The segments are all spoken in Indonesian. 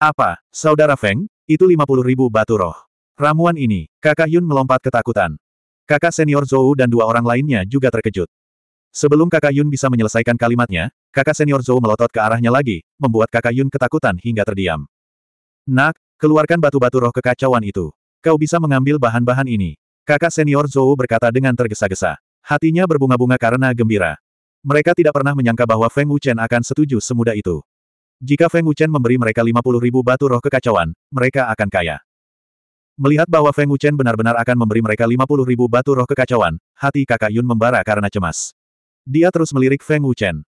Apa, Saudara Feng, itu 50 ribu batu roh. Ramuan ini, kakak Yun melompat ketakutan. Kakak senior Zhou dan dua orang lainnya juga terkejut. Sebelum kakak Yun bisa menyelesaikan kalimatnya, kakak senior Zhou melotot ke arahnya lagi, membuat kakak Yun ketakutan hingga terdiam. Nak, keluarkan batu-batu roh kekacauan itu. Kau bisa mengambil bahan-bahan ini. Kakak senior Zhou berkata dengan tergesa-gesa. Hatinya berbunga-bunga karena gembira. Mereka tidak pernah menyangka bahwa Feng Wuchen akan setuju semudah itu. Jika Feng Wuchen memberi mereka 50 ribu batu roh kekacauan, mereka akan kaya. Melihat bahwa Feng Wuchen benar-benar akan memberi mereka 50 ribu batu roh kekacauan, hati kakak Yun membara karena cemas. Dia terus melirik Feng Wuchen.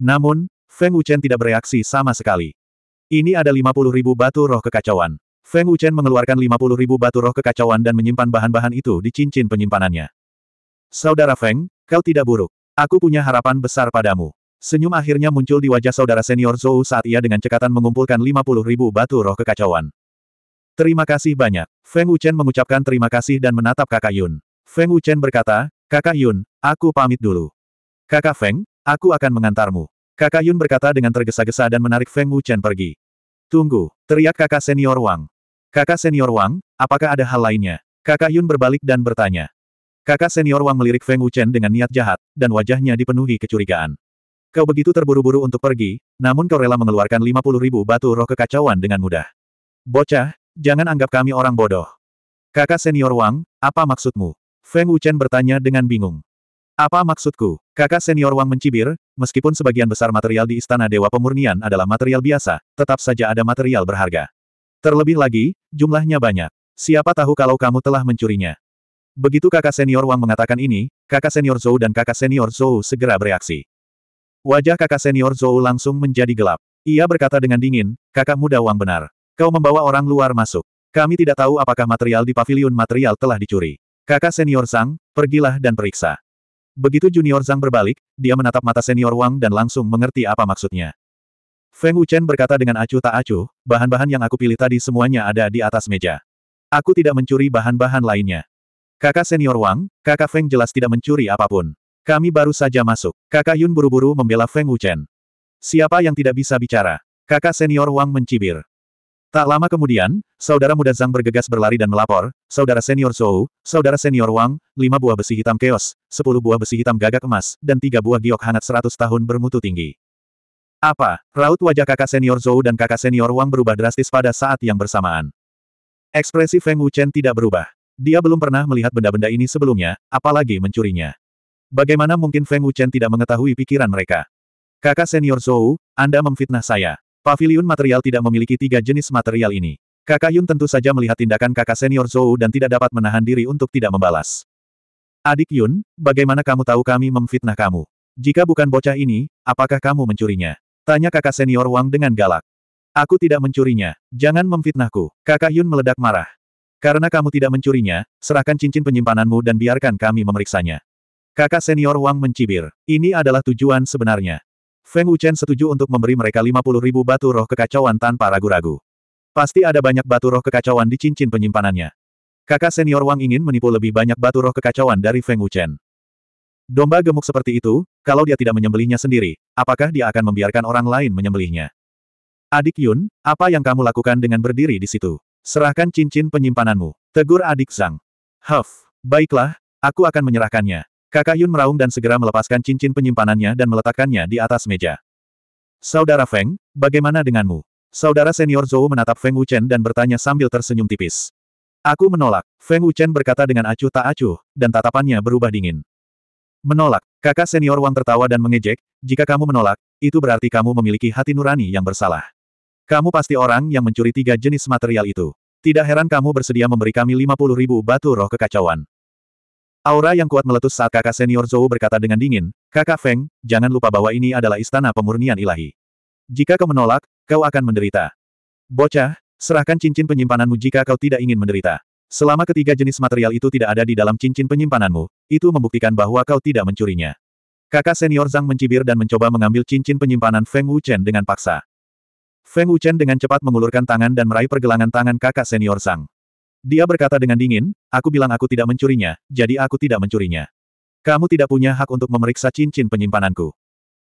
Namun, Feng Wuchen tidak bereaksi sama sekali. Ini ada 50 ribu batu roh kekacauan. Feng Wuchen mengeluarkan 50 ribu batu roh kekacauan dan menyimpan bahan-bahan itu di cincin penyimpanannya. Saudara Feng, kau tidak buruk. Aku punya harapan besar padamu. Senyum akhirnya muncul di wajah saudara senior Zhou saat ia dengan cekatan mengumpulkan 50 ribu batu roh kekacauan. Terima kasih banyak. Feng Wuchen mengucapkan terima kasih dan menatap kakak Yun. Feng Wuchen berkata, Kakak Yun, aku pamit dulu. Kakak Feng, aku akan mengantarmu. Kakak Yun berkata dengan tergesa-gesa dan menarik Feng Wuchen pergi. Tunggu, teriak kakak senior Wang. Kakak senior Wang, apakah ada hal lainnya? Kakak Yun berbalik dan bertanya. Kakak senior Wang melirik Feng Wuchen dengan niat jahat, dan wajahnya dipenuhi kecurigaan. Kau begitu terburu-buru untuk pergi, namun kau rela mengeluarkan puluh ribu batu roh kekacauan dengan mudah. Bocah, jangan anggap kami orang bodoh. Kakak senior Wang, apa maksudmu? Feng Wuchen bertanya dengan bingung. Apa maksudku? Kakak senior Wang mencibir, meskipun sebagian besar material di Istana Dewa Pemurnian adalah material biasa, tetap saja ada material berharga. Terlebih lagi, jumlahnya banyak. Siapa tahu kalau kamu telah mencurinya. Begitu kakak senior Wang mengatakan ini, kakak senior Zhou dan kakak senior Zhou segera bereaksi. Wajah kakak senior Zhou langsung menjadi gelap. Ia berkata dengan dingin, kakak muda Wang benar. Kau membawa orang luar masuk. Kami tidak tahu apakah material di pavilion material telah dicuri. Kakak senior Zhang, pergilah dan periksa. Begitu junior Zhang berbalik, dia menatap mata senior Wang dan langsung mengerti apa maksudnya. Feng Wuchen berkata dengan acuh tak acuh, bahan-bahan yang aku pilih tadi semuanya ada di atas meja. Aku tidak mencuri bahan-bahan lainnya. Kakak senior Wang, kakak Feng jelas tidak mencuri apapun. Kami baru saja masuk. Kakak Yun buru-buru membela Feng Wuchen. Siapa yang tidak bisa bicara? Kakak senior Wang mencibir. Tak lama kemudian, saudara muda Zhang bergegas berlari dan melapor, saudara senior Zhou, saudara senior Wang, lima buah besi hitam keos, sepuluh buah besi hitam gagak emas, dan tiga buah giok hangat seratus tahun bermutu tinggi. Apa? Raut wajah kakak senior Zhou dan kakak senior Wang berubah drastis pada saat yang bersamaan. Ekspresi Feng Wuchen tidak berubah. Dia belum pernah melihat benda-benda ini sebelumnya, apalagi mencurinya. Bagaimana mungkin Feng Wuchen tidak mengetahui pikiran mereka? Kakak senior Zhou, Anda memfitnah saya. Pavilion material tidak memiliki tiga jenis material ini. Kakak Yun tentu saja melihat tindakan kakak senior Zhou dan tidak dapat menahan diri untuk tidak membalas. Adik Yun, bagaimana kamu tahu kami memfitnah kamu? Jika bukan bocah ini, apakah kamu mencurinya? Tanya kakak senior Wang dengan galak. Aku tidak mencurinya, jangan memfitnahku. Kakak Yun meledak marah. Karena kamu tidak mencurinya, serahkan cincin penyimpananmu dan biarkan kami memeriksanya. Kakak senior Wang mencibir. Ini adalah tujuan sebenarnya. Feng Wuchen setuju untuk memberi mereka 50 ribu batu roh kekacauan tanpa ragu-ragu. Pasti ada banyak batu roh kekacauan di cincin penyimpanannya. Kakak senior Wang ingin menipu lebih banyak batu roh kekacauan dari Feng Wuchen. Domba gemuk seperti itu, kalau dia tidak menyembelihnya sendiri, apakah dia akan membiarkan orang lain menyembelihnya? Adik Yun, apa yang kamu lakukan dengan berdiri di situ? Serahkan cincin penyimpananmu. Tegur adik Zhang. Huff, baiklah, aku akan menyerahkannya. Kakak Yun meraung dan segera melepaskan cincin penyimpanannya dan meletakkannya di atas meja. Saudara Feng, bagaimana denganmu? Saudara senior Zhou menatap Feng Wuchen dan bertanya sambil tersenyum tipis. Aku menolak, Feng Wuchen berkata dengan acuh tak acuh, dan tatapannya berubah dingin. Menolak, kakak senior Wang tertawa dan mengejek, jika kamu menolak, itu berarti kamu memiliki hati nurani yang bersalah. Kamu pasti orang yang mencuri tiga jenis material itu. Tidak heran kamu bersedia memberi kami 50 ribu batu roh kekacauan. Aura yang kuat meletus saat kakak senior Zhou berkata dengan dingin, Kakak Feng, jangan lupa bahwa ini adalah istana pemurnian ilahi. Jika kau menolak, kau akan menderita. Bocah, serahkan cincin penyimpananmu jika kau tidak ingin menderita. Selama ketiga jenis material itu tidak ada di dalam cincin penyimpananmu, itu membuktikan bahwa kau tidak mencurinya. Kakak senior Zhang mencibir dan mencoba mengambil cincin penyimpanan Feng Wuchen dengan paksa. Feng Wuchen dengan cepat mengulurkan tangan dan meraih pergelangan tangan kakak senior Zhang. Dia berkata dengan dingin, aku bilang aku tidak mencurinya, jadi aku tidak mencurinya. Kamu tidak punya hak untuk memeriksa cincin penyimpananku.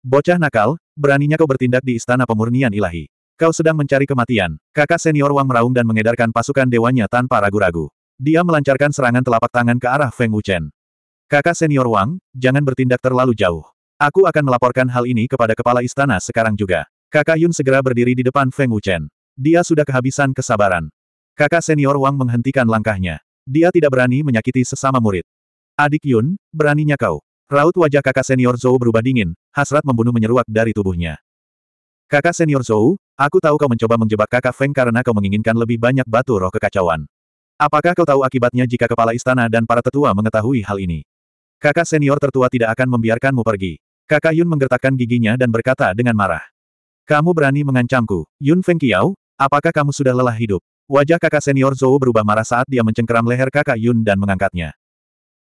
Bocah nakal, beraninya kau bertindak di istana pemurnian ilahi. Kau sedang mencari kematian. Kakak senior Wang meraung dan mengedarkan pasukan dewanya tanpa ragu-ragu. Dia melancarkan serangan telapak tangan ke arah Feng Wuchen. Kakak senior Wang, jangan bertindak terlalu jauh. Aku akan melaporkan hal ini kepada kepala istana sekarang juga. Kakak Yun segera berdiri di depan Feng Wuchen. Dia sudah kehabisan kesabaran. Kakak senior Wang menghentikan langkahnya. Dia tidak berani menyakiti sesama murid. Adik Yun, beraninya kau. Raut wajah kakak senior Zhou berubah dingin, hasrat membunuh menyeruak dari tubuhnya. Kakak senior Zhou, aku tahu kau mencoba menjebak kakak Feng karena kau menginginkan lebih banyak batu roh kekacauan. Apakah kau tahu akibatnya jika kepala istana dan para tetua mengetahui hal ini? Kakak senior tertua tidak akan membiarkanmu pergi. Kakak Yun menggertakkan giginya dan berkata dengan marah. Kamu berani mengancamku, Yun Feng Qiao, apakah kamu sudah lelah hidup? Wajah kakak senior Zhou berubah marah saat dia mencengkeram leher kakak Yun dan mengangkatnya.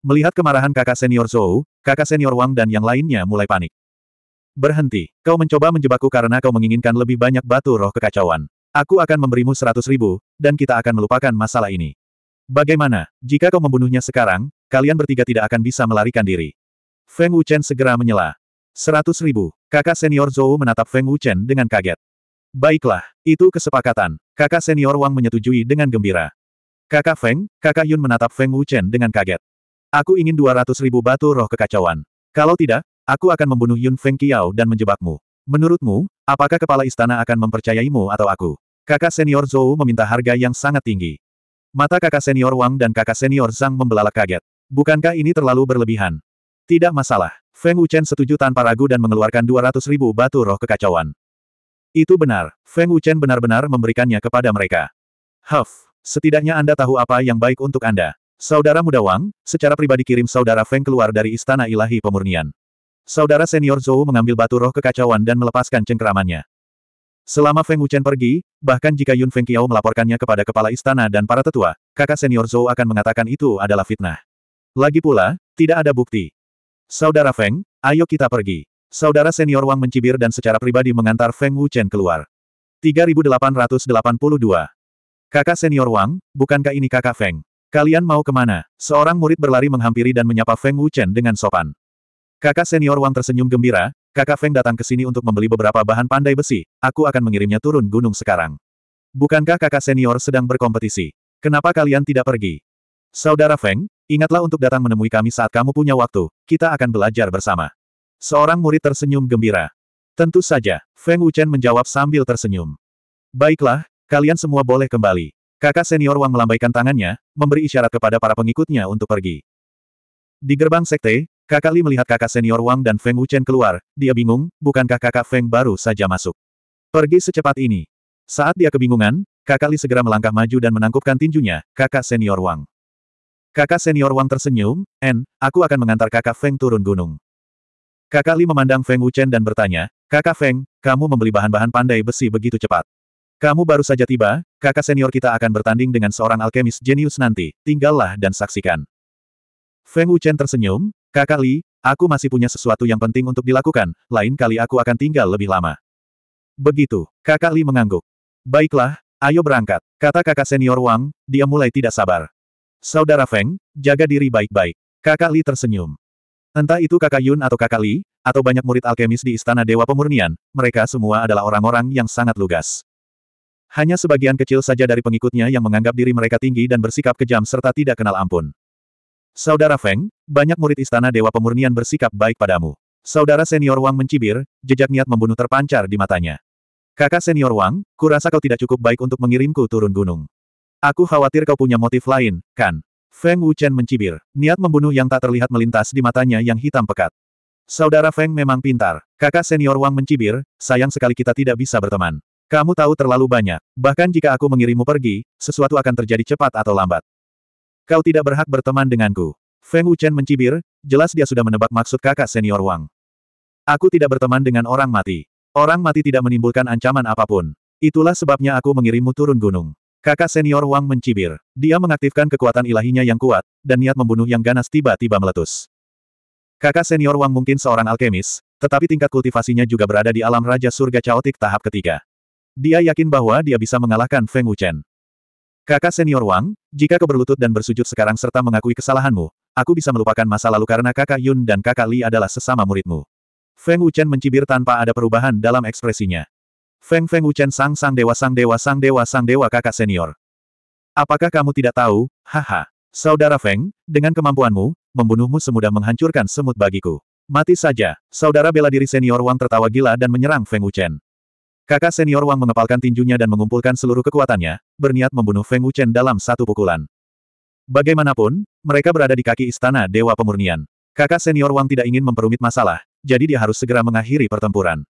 Melihat kemarahan kakak senior Zhou, kakak senior Wang dan yang lainnya mulai panik. Berhenti, kau mencoba menjebakku karena kau menginginkan lebih banyak batu roh kekacauan. Aku akan memberimu seratus ribu, dan kita akan melupakan masalah ini. Bagaimana, jika kau membunuhnya sekarang, kalian bertiga tidak akan bisa melarikan diri. Feng Wuchen segera menyela. Seratus ribu, kakak senior Zhou menatap Feng Wuchen dengan kaget. Baiklah, itu kesepakatan. Kakak senior Wang menyetujui dengan gembira. Kakak Feng, kakak Yun menatap Feng Wuchen dengan kaget. Aku ingin 200 ribu batu roh kekacauan. Kalau tidak, aku akan membunuh Yun Feng Qiao dan menjebakmu. Menurutmu, apakah kepala istana akan mempercayaimu atau aku? Kakak senior Zhou meminta harga yang sangat tinggi. Mata kakak senior Wang dan kakak senior Zhang membelalak kaget. Bukankah ini terlalu berlebihan? Tidak masalah. Feng Wuchen setuju tanpa ragu dan mengeluarkan 200 ribu batu roh kekacauan. Itu benar, Feng Wuchen benar-benar memberikannya kepada mereka. Huff, setidaknya Anda tahu apa yang baik untuk Anda. Saudara muda Wang, secara pribadi kirim saudara Feng keluar dari istana ilahi pemurnian. Saudara senior Zhou mengambil batu roh kekacauan dan melepaskan cengkeramannya. Selama Feng Wuchen pergi, bahkan jika Yun Feng Qiao melaporkannya kepada kepala istana dan para tetua, kakak senior Zhou akan mengatakan itu adalah fitnah. Lagi pula, tidak ada bukti. Saudara Feng, ayo kita pergi. Saudara senior Wang mencibir dan secara pribadi mengantar Feng Wuchen keluar. 3882. Kakak senior Wang, bukankah ini kakak Feng? Kalian mau kemana? Seorang murid berlari menghampiri dan menyapa Feng Wuchen dengan sopan. Kakak senior Wang tersenyum gembira, kakak Feng datang ke sini untuk membeli beberapa bahan pandai besi, aku akan mengirimnya turun gunung sekarang. Bukankah kakak senior sedang berkompetisi? Kenapa kalian tidak pergi? Saudara Feng, ingatlah untuk datang menemui kami saat kamu punya waktu, kita akan belajar bersama. Seorang murid tersenyum gembira. Tentu saja, Feng Wuchen menjawab sambil tersenyum. Baiklah, kalian semua boleh kembali. Kakak senior Wang melambaikan tangannya, memberi isyarat kepada para pengikutnya untuk pergi. Di gerbang sekte, kakak Li melihat kakak senior Wang dan Feng Wuchen keluar, dia bingung, bukankah kakak Feng baru saja masuk. Pergi secepat ini. Saat dia kebingungan, kakak Li segera melangkah maju dan menangkupkan tinjunya, kakak senior Wang. Kakak senior Wang tersenyum, En, aku akan mengantar kakak Feng turun gunung. Kakak Li memandang Feng Wuchen dan bertanya, Kakak Feng, kamu membeli bahan-bahan pandai besi begitu cepat. Kamu baru saja tiba, kakak senior kita akan bertanding dengan seorang alkemis jenius nanti, tinggallah dan saksikan. Feng Wuchen tersenyum, Kakak Li, aku masih punya sesuatu yang penting untuk dilakukan, lain kali aku akan tinggal lebih lama. Begitu, kakak Li mengangguk. Baiklah, ayo berangkat, kata kakak senior Wang, dia mulai tidak sabar. Saudara Feng, jaga diri baik-baik. Kakak Li tersenyum. Entah itu kakak Yun atau kakak Li, atau banyak murid alkemis di Istana Dewa Pemurnian, mereka semua adalah orang-orang yang sangat lugas. Hanya sebagian kecil saja dari pengikutnya yang menganggap diri mereka tinggi dan bersikap kejam serta tidak kenal ampun. Saudara Feng, banyak murid istana Dewa Pemurnian bersikap baik padamu. Saudara senior Wang mencibir, jejak niat membunuh terpancar di matanya. Kakak senior Wang, kurasa kau tidak cukup baik untuk mengirimku turun gunung. Aku khawatir kau punya motif lain, kan? Feng Wuchen mencibir. Niat membunuh yang tak terlihat melintas di matanya yang hitam pekat. Saudara Feng memang pintar. Kakak senior Wang mencibir, sayang sekali kita tidak bisa berteman. Kamu tahu terlalu banyak. Bahkan jika aku mengirimmu pergi, sesuatu akan terjadi cepat atau lambat. Kau tidak berhak berteman denganku. Feng Wuchen mencibir, jelas dia sudah menebak maksud kakak senior Wang. Aku tidak berteman dengan orang mati. Orang mati tidak menimbulkan ancaman apapun. Itulah sebabnya aku mengirimmu turun gunung. Kakak senior Wang mencibir. Dia mengaktifkan kekuatan ilahinya yang kuat, dan niat membunuh yang ganas tiba-tiba meletus. Kakak senior Wang mungkin seorang alkemis, tetapi tingkat kultivasinya juga berada di alam Raja Surga Chaotic tahap ketiga. Dia yakin bahwa dia bisa mengalahkan Feng Wuchen. Kakak senior Wang, jika kau berlutut dan bersujud sekarang serta mengakui kesalahanmu, aku bisa melupakan masa lalu karena kakak Yun dan kakak Li adalah sesama muridmu. Feng Wuchen mencibir tanpa ada perubahan dalam ekspresinya. Feng Feng Wuchen sang sang dewa sang dewa sang dewa sang dewa kakak senior. Apakah kamu tidak tahu, haha. Saudara Feng, dengan kemampuanmu, membunuhmu semudah menghancurkan semut bagiku. Mati saja, saudara bela diri senior Wang tertawa gila dan menyerang Feng Wuchen. Kakak senior Wang mengepalkan tinjunya dan mengumpulkan seluruh kekuatannya, berniat membunuh Feng Wuchen dalam satu pukulan. Bagaimanapun, mereka berada di kaki istana Dewa Pemurnian. Kakak senior Wang tidak ingin memperumit masalah, jadi dia harus segera mengakhiri pertempuran.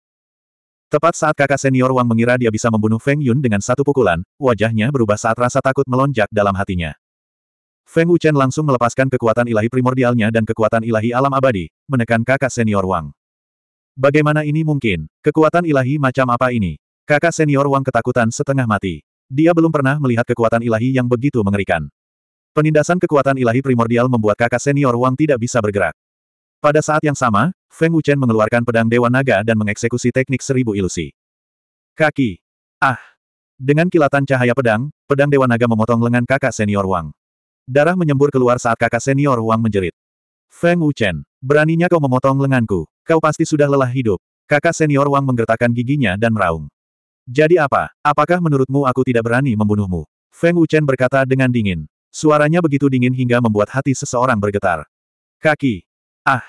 Tepat saat kakak senior Wang mengira dia bisa membunuh Feng Yun dengan satu pukulan, wajahnya berubah saat rasa takut melonjak dalam hatinya. Feng Wuchen langsung melepaskan kekuatan ilahi primordialnya dan kekuatan ilahi alam abadi, menekan kakak senior Wang. Bagaimana ini mungkin? Kekuatan ilahi macam apa ini? Kakak senior Wang ketakutan setengah mati. Dia belum pernah melihat kekuatan ilahi yang begitu mengerikan. Penindasan kekuatan ilahi primordial membuat kakak senior Wang tidak bisa bergerak. Pada saat yang sama, Feng Wuchen mengeluarkan pedang Dewa Naga dan mengeksekusi teknik seribu ilusi. Kaki. Ah. Dengan kilatan cahaya pedang, pedang Dewa Naga memotong lengan kakak senior Wang. Darah menyembur keluar saat kakak senior Wang menjerit. Feng Wuchen, beraninya kau memotong lenganku. Kau pasti sudah lelah hidup. Kakak senior Wang menggertakkan giginya dan meraung. Jadi apa? Apakah menurutmu aku tidak berani membunuhmu? Feng Wuchen berkata dengan dingin. Suaranya begitu dingin hingga membuat hati seseorang bergetar. Kaki. Ah.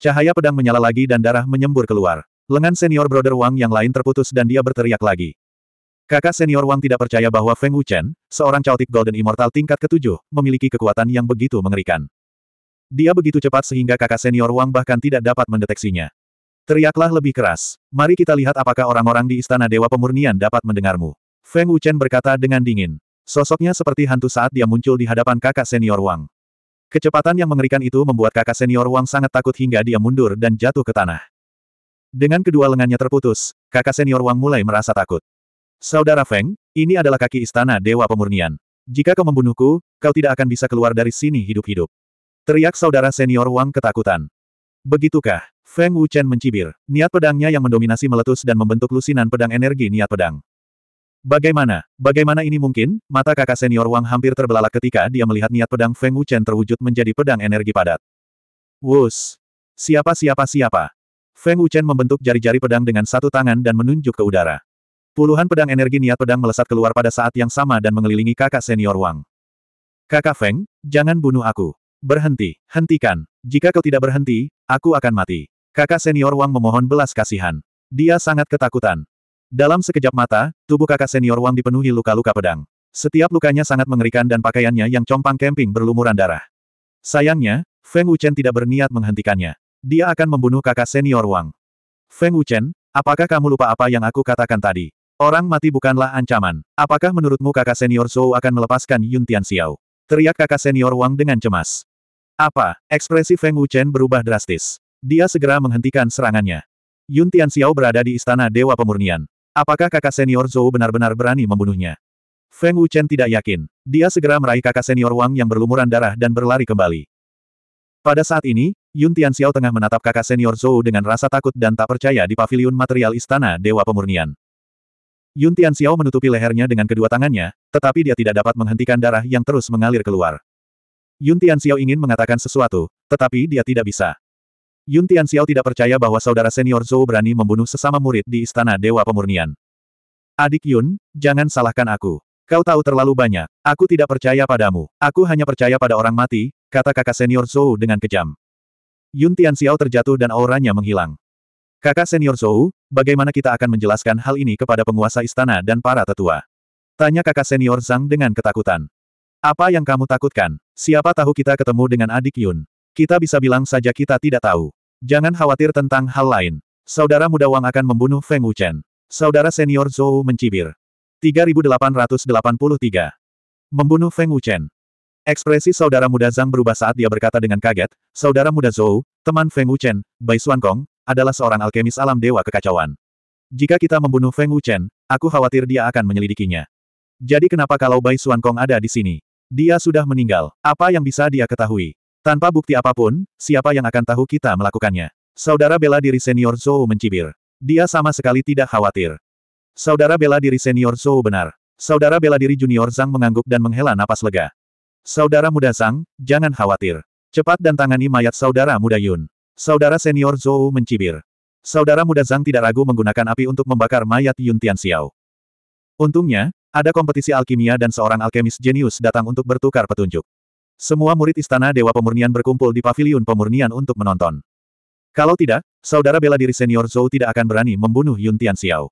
Cahaya pedang menyala lagi dan darah menyembur keluar. Lengan senior brother Wang yang lain terputus dan dia berteriak lagi. Kakak senior Wang tidak percaya bahwa Feng Wuchen, seorang caotik Golden Immortal tingkat ketujuh, memiliki kekuatan yang begitu mengerikan. Dia begitu cepat sehingga kakak senior Wang bahkan tidak dapat mendeteksinya. Teriaklah lebih keras. Mari kita lihat apakah orang-orang di Istana Dewa Pemurnian dapat mendengarmu. Feng Wuchen berkata dengan dingin. Sosoknya seperti hantu saat dia muncul di hadapan kakak senior Wang. Kecepatan yang mengerikan itu membuat kakak senior Wang sangat takut hingga dia mundur dan jatuh ke tanah. Dengan kedua lengannya terputus, kakak senior Wang mulai merasa takut. Saudara Feng, ini adalah kaki istana Dewa Pemurnian. Jika kau membunuhku, kau tidak akan bisa keluar dari sini hidup-hidup. Teriak saudara senior Wang ketakutan. Begitukah? Feng Wuchen mencibir. Niat pedangnya yang mendominasi meletus dan membentuk lusinan pedang energi niat pedang. Bagaimana? Bagaimana ini mungkin? Mata kakak senior Wang hampir terbelalak ketika dia melihat niat pedang Feng Wuchen terwujud menjadi pedang energi padat. Wus! Siapa siapa siapa? Feng Wuchen membentuk jari-jari pedang dengan satu tangan dan menunjuk ke udara. Puluhan pedang energi niat pedang melesat keluar pada saat yang sama dan mengelilingi kakak senior Wang. Kakak Feng, jangan bunuh aku. Berhenti, hentikan. Jika kau tidak berhenti, aku akan mati. Kakak senior Wang memohon belas kasihan. Dia sangat ketakutan. Dalam sekejap mata, tubuh kakak senior Wang dipenuhi luka-luka pedang. Setiap lukanya sangat mengerikan dan pakaiannya yang compang kemping berlumuran darah. Sayangnya, Feng Wuchen tidak berniat menghentikannya. Dia akan membunuh kakak senior Wang. Feng Wuchen, apakah kamu lupa apa yang aku katakan tadi? Orang mati bukanlah ancaman. Apakah menurutmu kakak senior Zhou akan melepaskan Yun Tian Xiao? Teriak kakak senior Wang dengan cemas. Apa? Ekspresi Feng Wuchen berubah drastis. Dia segera menghentikan serangannya. Yun Tian Xiao berada di istana Dewa Pemurnian. Apakah kakak senior Zhou benar-benar berani membunuhnya? Feng Wuchen tidak yakin. Dia segera meraih kakak senior Wang yang berlumuran darah dan berlari kembali. Pada saat ini, Yun Tian Xiao tengah menatap kakak senior Zhou dengan rasa takut dan tak percaya di paviliun material istana Dewa Pemurnian. Yun Tian Xiao menutupi lehernya dengan kedua tangannya, tetapi dia tidak dapat menghentikan darah yang terus mengalir keluar. Yun Tian Xiao ingin mengatakan sesuatu, tetapi dia tidak bisa. Yun Tian Xiao tidak percaya bahwa saudara senior Zhou berani membunuh sesama murid di Istana Dewa Pemurnian. Adik Yun, jangan salahkan aku. Kau tahu terlalu banyak. Aku tidak percaya padamu. Aku hanya percaya pada orang mati, kata kakak senior Zhou dengan kejam. Yun Tian Xiao terjatuh dan auranya menghilang. Kakak senior Zhou, bagaimana kita akan menjelaskan hal ini kepada penguasa istana dan para tetua? Tanya kakak senior Zhang dengan ketakutan. Apa yang kamu takutkan? Siapa tahu kita ketemu dengan adik Yun. Kita bisa bilang saja kita tidak tahu. Jangan khawatir tentang hal lain. Saudara muda Wang akan membunuh Feng Wuchen. Saudara senior Zhou mencibir. 3883. Membunuh Feng Wuchen. Ekspresi saudara muda Zhang berubah saat dia berkata dengan kaget, saudara muda Zhou, teman Feng Wuchen, Bai Xuan Kong, adalah seorang alkemis alam dewa kekacauan. Jika kita membunuh Feng Wuchen, aku khawatir dia akan menyelidikinya. Jadi kenapa kalau Bai Xuan Kong ada di sini? Dia sudah meninggal. Apa yang bisa dia ketahui? Tanpa bukti apapun, siapa yang akan tahu kita melakukannya? Saudara bela diri senior Zhou mencibir. Dia sama sekali tidak khawatir. Saudara bela diri senior Zhou benar. Saudara bela diri junior Zhang mengangguk dan menghela napas lega. Saudara muda Zhang, jangan khawatir. Cepat dan tangani mayat saudara muda Yun. Saudara senior Zhou mencibir. Saudara muda Zhang tidak ragu menggunakan api untuk membakar mayat Yun Tian Xiao. Untungnya, ada kompetisi alkimia dan seorang alkemis jenius datang untuk bertukar petunjuk. Semua murid Istana Dewa Pemurnian berkumpul di Paviliun pemurnian untuk menonton. Kalau tidak, saudara bela diri senior Zhou tidak akan berani membunuh Yun Tian Xiao.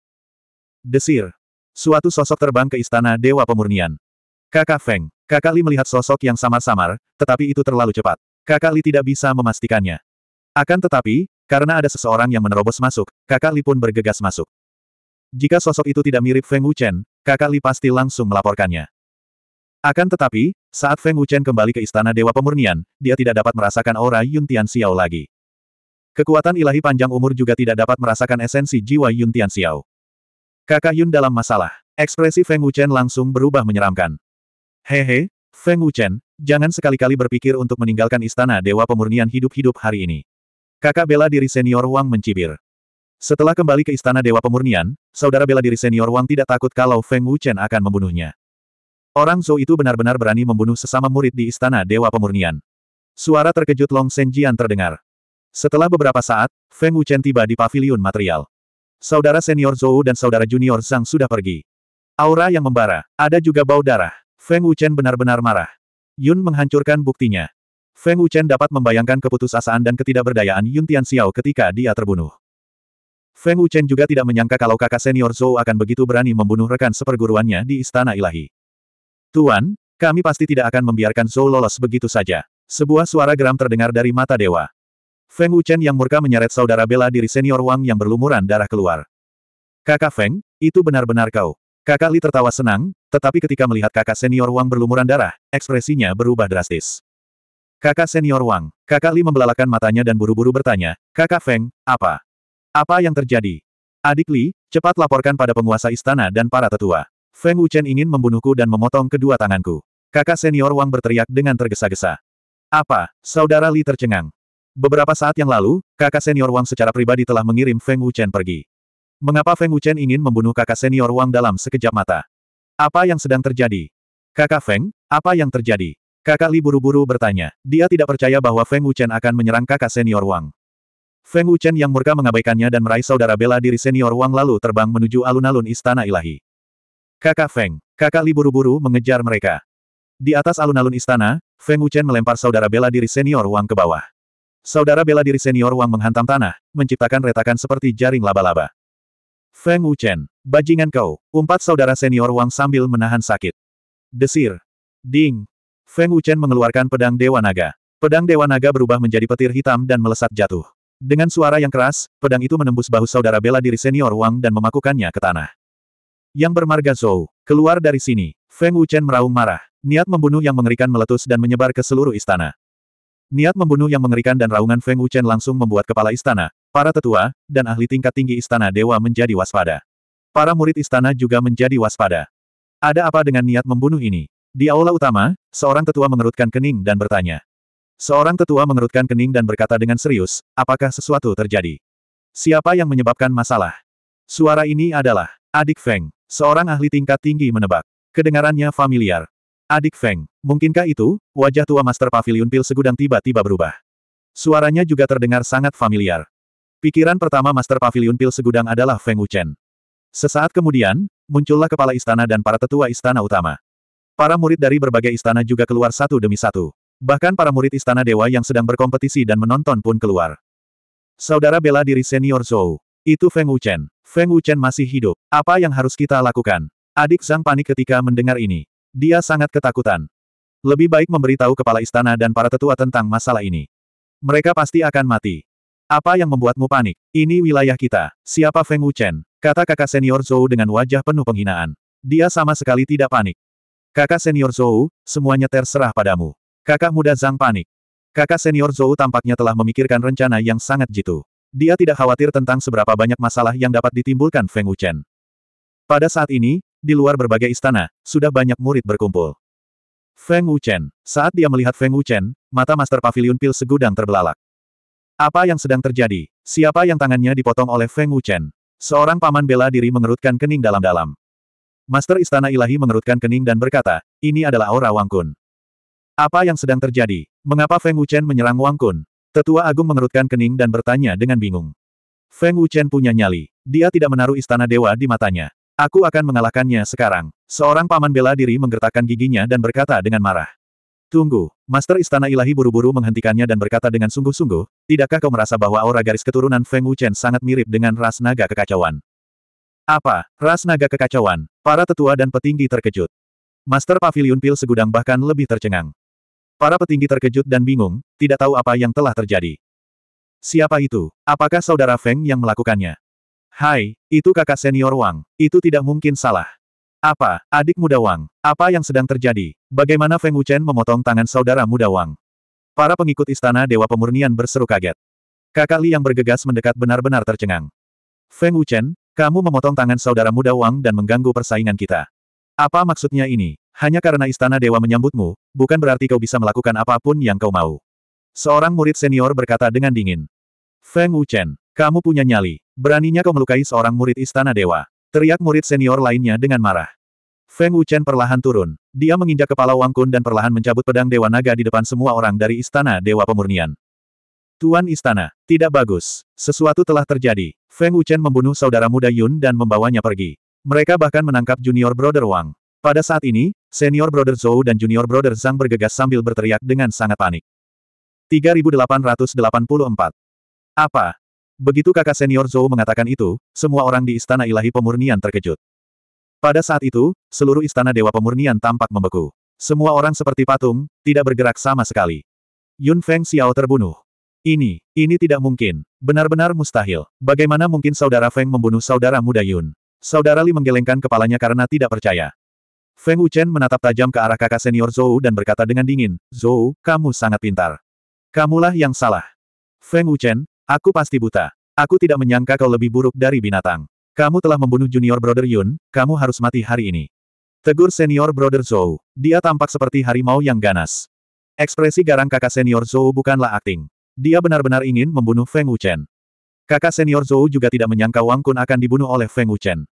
Desir. Suatu sosok terbang ke Istana Dewa Pemurnian. Kakak Feng. Kakak Li melihat sosok yang samar-samar, tetapi itu terlalu cepat. Kakak Li tidak bisa memastikannya. Akan tetapi, karena ada seseorang yang menerobos masuk, kakak Li pun bergegas masuk. Jika sosok itu tidak mirip Feng Wuchen, kakak Li pasti langsung melaporkannya. Akan tetapi, saat Feng Wuchen kembali ke Istana Dewa Pemurnian, dia tidak dapat merasakan aura Yun Tian Xiao lagi. Kekuatan ilahi panjang umur juga tidak dapat merasakan esensi jiwa Yun Tian Xiao. Kakak Yun dalam masalah. Ekspresi Feng Wuchen langsung berubah menyeramkan. Hehe, Feng Wuchen, jangan sekali-kali berpikir untuk meninggalkan Istana Dewa Pemurnian hidup-hidup hari ini. Kakak bela diri senior Wang mencibir. Setelah kembali ke Istana Dewa Pemurnian, saudara bela diri senior Wang tidak takut kalau Feng Wuchen akan membunuhnya. Orang Zhou itu benar-benar berani membunuh sesama murid di Istana Dewa Pemurnian. Suara terkejut Long Senjian terdengar. Setelah beberapa saat, Feng Wuchen tiba di pavilion material. Saudara senior Zhou dan saudara junior Zhang sudah pergi. Aura yang membara, ada juga bau darah. Feng Wuchen benar-benar marah. Yun menghancurkan buktinya. Feng Wuchen dapat membayangkan keputusasaan dan ketidakberdayaan Yun Tian Xiao ketika dia terbunuh. Feng Wuchen juga tidak menyangka kalau kakak senior Zhou akan begitu berani membunuh rekan seperguruannya di Istana Ilahi. Tuan, kami pasti tidak akan membiarkan Zhou lolos begitu saja. Sebuah suara geram terdengar dari mata dewa. Feng Wuchen yang murka menyeret saudara bela diri senior Wang yang berlumuran darah keluar. Kakak Feng, itu benar-benar kau. Kakak Li tertawa senang, tetapi ketika melihat kakak senior Wang berlumuran darah, ekspresinya berubah drastis. Kakak senior Wang. Kakak Li membelalakan matanya dan buru-buru bertanya, Kakak Feng, apa? Apa yang terjadi? Adik Li, cepat laporkan pada penguasa istana dan para tetua. Feng Wuchen ingin membunuhku dan memotong kedua tanganku. Kakak senior Wang berteriak dengan tergesa-gesa. Apa? Saudara Li tercengang. Beberapa saat yang lalu, kakak senior Wang secara pribadi telah mengirim Feng Wuchen pergi. Mengapa Feng Wuchen ingin membunuh kakak senior Wang dalam sekejap mata? Apa yang sedang terjadi? Kakak Feng, apa yang terjadi? Kakak Li buru-buru bertanya. Dia tidak percaya bahwa Feng Wuchen akan menyerang kakak senior Wang. Feng Wuchen yang murka mengabaikannya dan meraih saudara bela diri senior Wang lalu terbang menuju alun-alun istana ilahi. Kakak Feng, kakak Li buru-buru mengejar mereka. Di atas alun-alun istana, Feng Wuchen melempar saudara bela diri senior Wang ke bawah. Saudara bela diri senior Wang menghantam tanah, menciptakan retakan seperti jaring laba-laba. Feng Wuchen, bajingan kau, umpat saudara senior Wang sambil menahan sakit. Desir. Ding. Feng Wuchen mengeluarkan pedang Dewa Naga. Pedang Dewa Naga berubah menjadi petir hitam dan melesat jatuh. Dengan suara yang keras, pedang itu menembus bahu saudara bela diri senior Wang dan memakukannya ke tanah. Yang bermarga Zhou, keluar dari sini. Feng Wuchen meraung marah. Niat membunuh yang mengerikan meletus dan menyebar ke seluruh istana. Niat membunuh yang mengerikan dan raungan Feng Wuchen langsung membuat kepala istana, para tetua, dan ahli tingkat tinggi istana dewa menjadi waspada. Para murid istana juga menjadi waspada. Ada apa dengan niat membunuh ini? Di aula utama, seorang tetua mengerutkan kening dan bertanya. Seorang tetua mengerutkan kening dan berkata dengan serius, apakah sesuatu terjadi? Siapa yang menyebabkan masalah? Suara ini adalah adik Feng, seorang ahli tingkat tinggi menebak. Kedengarannya familiar. Adik Feng, mungkinkah itu? Wajah tua Master Pavilion Pil segudang tiba-tiba berubah. Suaranya juga terdengar sangat familiar. Pikiran pertama Master Pavilion Pil segudang adalah Feng Wuchen. Sesaat kemudian, muncullah kepala istana dan para tetua istana utama. Para murid dari berbagai istana juga keluar satu demi satu. Bahkan para murid istana dewa yang sedang berkompetisi dan menonton pun keluar. Saudara bela diri senior Zhou. Itu Feng Wuchen. Feng Wuchen masih hidup. Apa yang harus kita lakukan? Adik Zhang panik ketika mendengar ini. Dia sangat ketakutan. Lebih baik memberitahu kepala istana dan para tetua tentang masalah ini. Mereka pasti akan mati. Apa yang membuatmu panik? Ini wilayah kita. Siapa Feng Wuchen? Kata kakak senior Zhou dengan wajah penuh penghinaan. Dia sama sekali tidak panik. Kakak senior Zhou, semuanya terserah padamu. Kakak muda Zhang panik. Kakak senior Zhou tampaknya telah memikirkan rencana yang sangat jitu. Dia tidak khawatir tentang seberapa banyak masalah yang dapat ditimbulkan Feng Wuchen. Pada saat ini, di luar berbagai istana, sudah banyak murid berkumpul. Feng Wuchen. Saat dia melihat Feng Wuchen, mata Master Pavilion Pil segudang terbelalak. Apa yang sedang terjadi? Siapa yang tangannya dipotong oleh Feng Wuchen? Seorang paman bela diri mengerutkan kening dalam-dalam. Master Istana Ilahi mengerutkan kening dan berkata, ini adalah aura Wang Kun. Apa yang sedang terjadi? Mengapa Feng Wuchen menyerang Wang Kun? Tetua Agung mengerutkan kening dan bertanya dengan bingung. Feng Wuchen punya nyali. Dia tidak menaruh istana dewa di matanya. Aku akan mengalahkannya sekarang. Seorang paman bela diri menggertakkan giginya dan berkata dengan marah. Tunggu, Master Istana Ilahi buru-buru menghentikannya dan berkata dengan sungguh-sungguh, tidakkah kau merasa bahwa aura garis keturunan Feng Wuchen sangat mirip dengan ras naga kekacauan? Apa? Ras naga kekacauan. Para tetua dan petinggi terkejut. Master Pavilion Pil segudang bahkan lebih tercengang. Para petinggi terkejut dan bingung, tidak tahu apa yang telah terjadi. Siapa itu? Apakah saudara Feng yang melakukannya? Hai, itu kakak senior Wang. Itu tidak mungkin salah. Apa, adik muda Wang? Apa yang sedang terjadi? Bagaimana Feng Wuchen memotong tangan saudara muda Wang? Para pengikut istana Dewa Pemurnian berseru kaget. Kakak Li yang bergegas mendekat benar-benar tercengang. Feng Wuchen, kamu memotong tangan saudara muda Wang dan mengganggu persaingan kita. Apa maksudnya ini? Hanya karena istana dewa menyambutmu, bukan berarti kau bisa melakukan apapun yang kau mau. Seorang murid senior berkata dengan dingin. Feng Wuchen, kamu punya nyali. Beraninya kau melukai seorang murid istana dewa. Teriak murid senior lainnya dengan marah. Feng Wuchen perlahan turun. Dia menginjak kepala Wang Kun dan perlahan mencabut pedang Dewa Naga di depan semua orang dari Istana Dewa Pemurnian. Tuan Istana, tidak bagus. Sesuatu telah terjadi. Feng Wuchen membunuh saudara muda Yun dan membawanya pergi. Mereka bahkan menangkap junior brother Wang. Pada saat ini, senior brother Zhou dan junior brother Zhang bergegas sambil berteriak dengan sangat panik. 3884. Apa? Begitu kakak senior Zhou mengatakan itu, semua orang di istana ilahi pemurnian terkejut. Pada saat itu, seluruh istana dewa pemurnian tampak membeku. Semua orang seperti patung, tidak bergerak sama sekali. Yun Feng Xiao terbunuh. Ini, ini tidak mungkin. Benar-benar mustahil. Bagaimana mungkin saudara Feng membunuh saudara muda Yun? Saudara Li menggelengkan kepalanya karena tidak percaya. Feng Wuchen menatap tajam ke arah kakak senior Zhou dan berkata dengan dingin, Zhou, kamu sangat pintar. Kamulah yang salah. Feng Wuchen, aku pasti buta. Aku tidak menyangka kau lebih buruk dari binatang. Kamu telah membunuh junior brother Yun, kamu harus mati hari ini. Tegur senior brother Zhou. Dia tampak seperti harimau yang ganas. Ekspresi garang kakak senior Zhou bukanlah akting. Dia benar-benar ingin membunuh Feng Wuchen. Kakak senior Zhou juga tidak menyangka Wang Kun akan dibunuh oleh Feng Wuchen.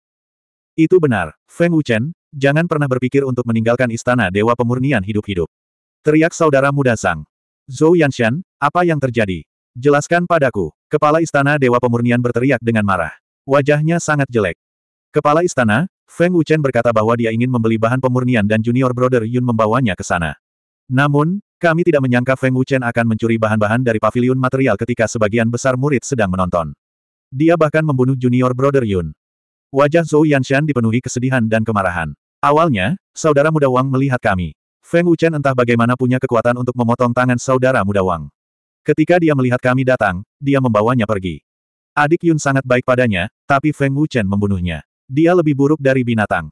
Itu benar, Feng Wuchen, jangan pernah berpikir untuk meninggalkan istana Dewa Pemurnian hidup-hidup. Teriak saudara muda Sang. Zhou Yanshan, apa yang terjadi? Jelaskan padaku. Kepala istana Dewa Pemurnian berteriak dengan marah. Wajahnya sangat jelek. Kepala istana, Feng Wuchen berkata bahwa dia ingin membeli bahan pemurnian dan junior brother Yun membawanya ke sana. Namun, kami tidak menyangka Feng Wuchen akan mencuri bahan-bahan dari pavilion material ketika sebagian besar murid sedang menonton. Dia bahkan membunuh junior brother Yun. Wajah Zhou Yanshan dipenuhi kesedihan dan kemarahan. Awalnya, saudara muda Wang melihat kami. Feng Wuchen entah bagaimana punya kekuatan untuk memotong tangan saudara muda Wang. Ketika dia melihat kami datang, dia membawanya pergi. Adik Yun sangat baik padanya, tapi Feng Wuchen membunuhnya. Dia lebih buruk dari binatang.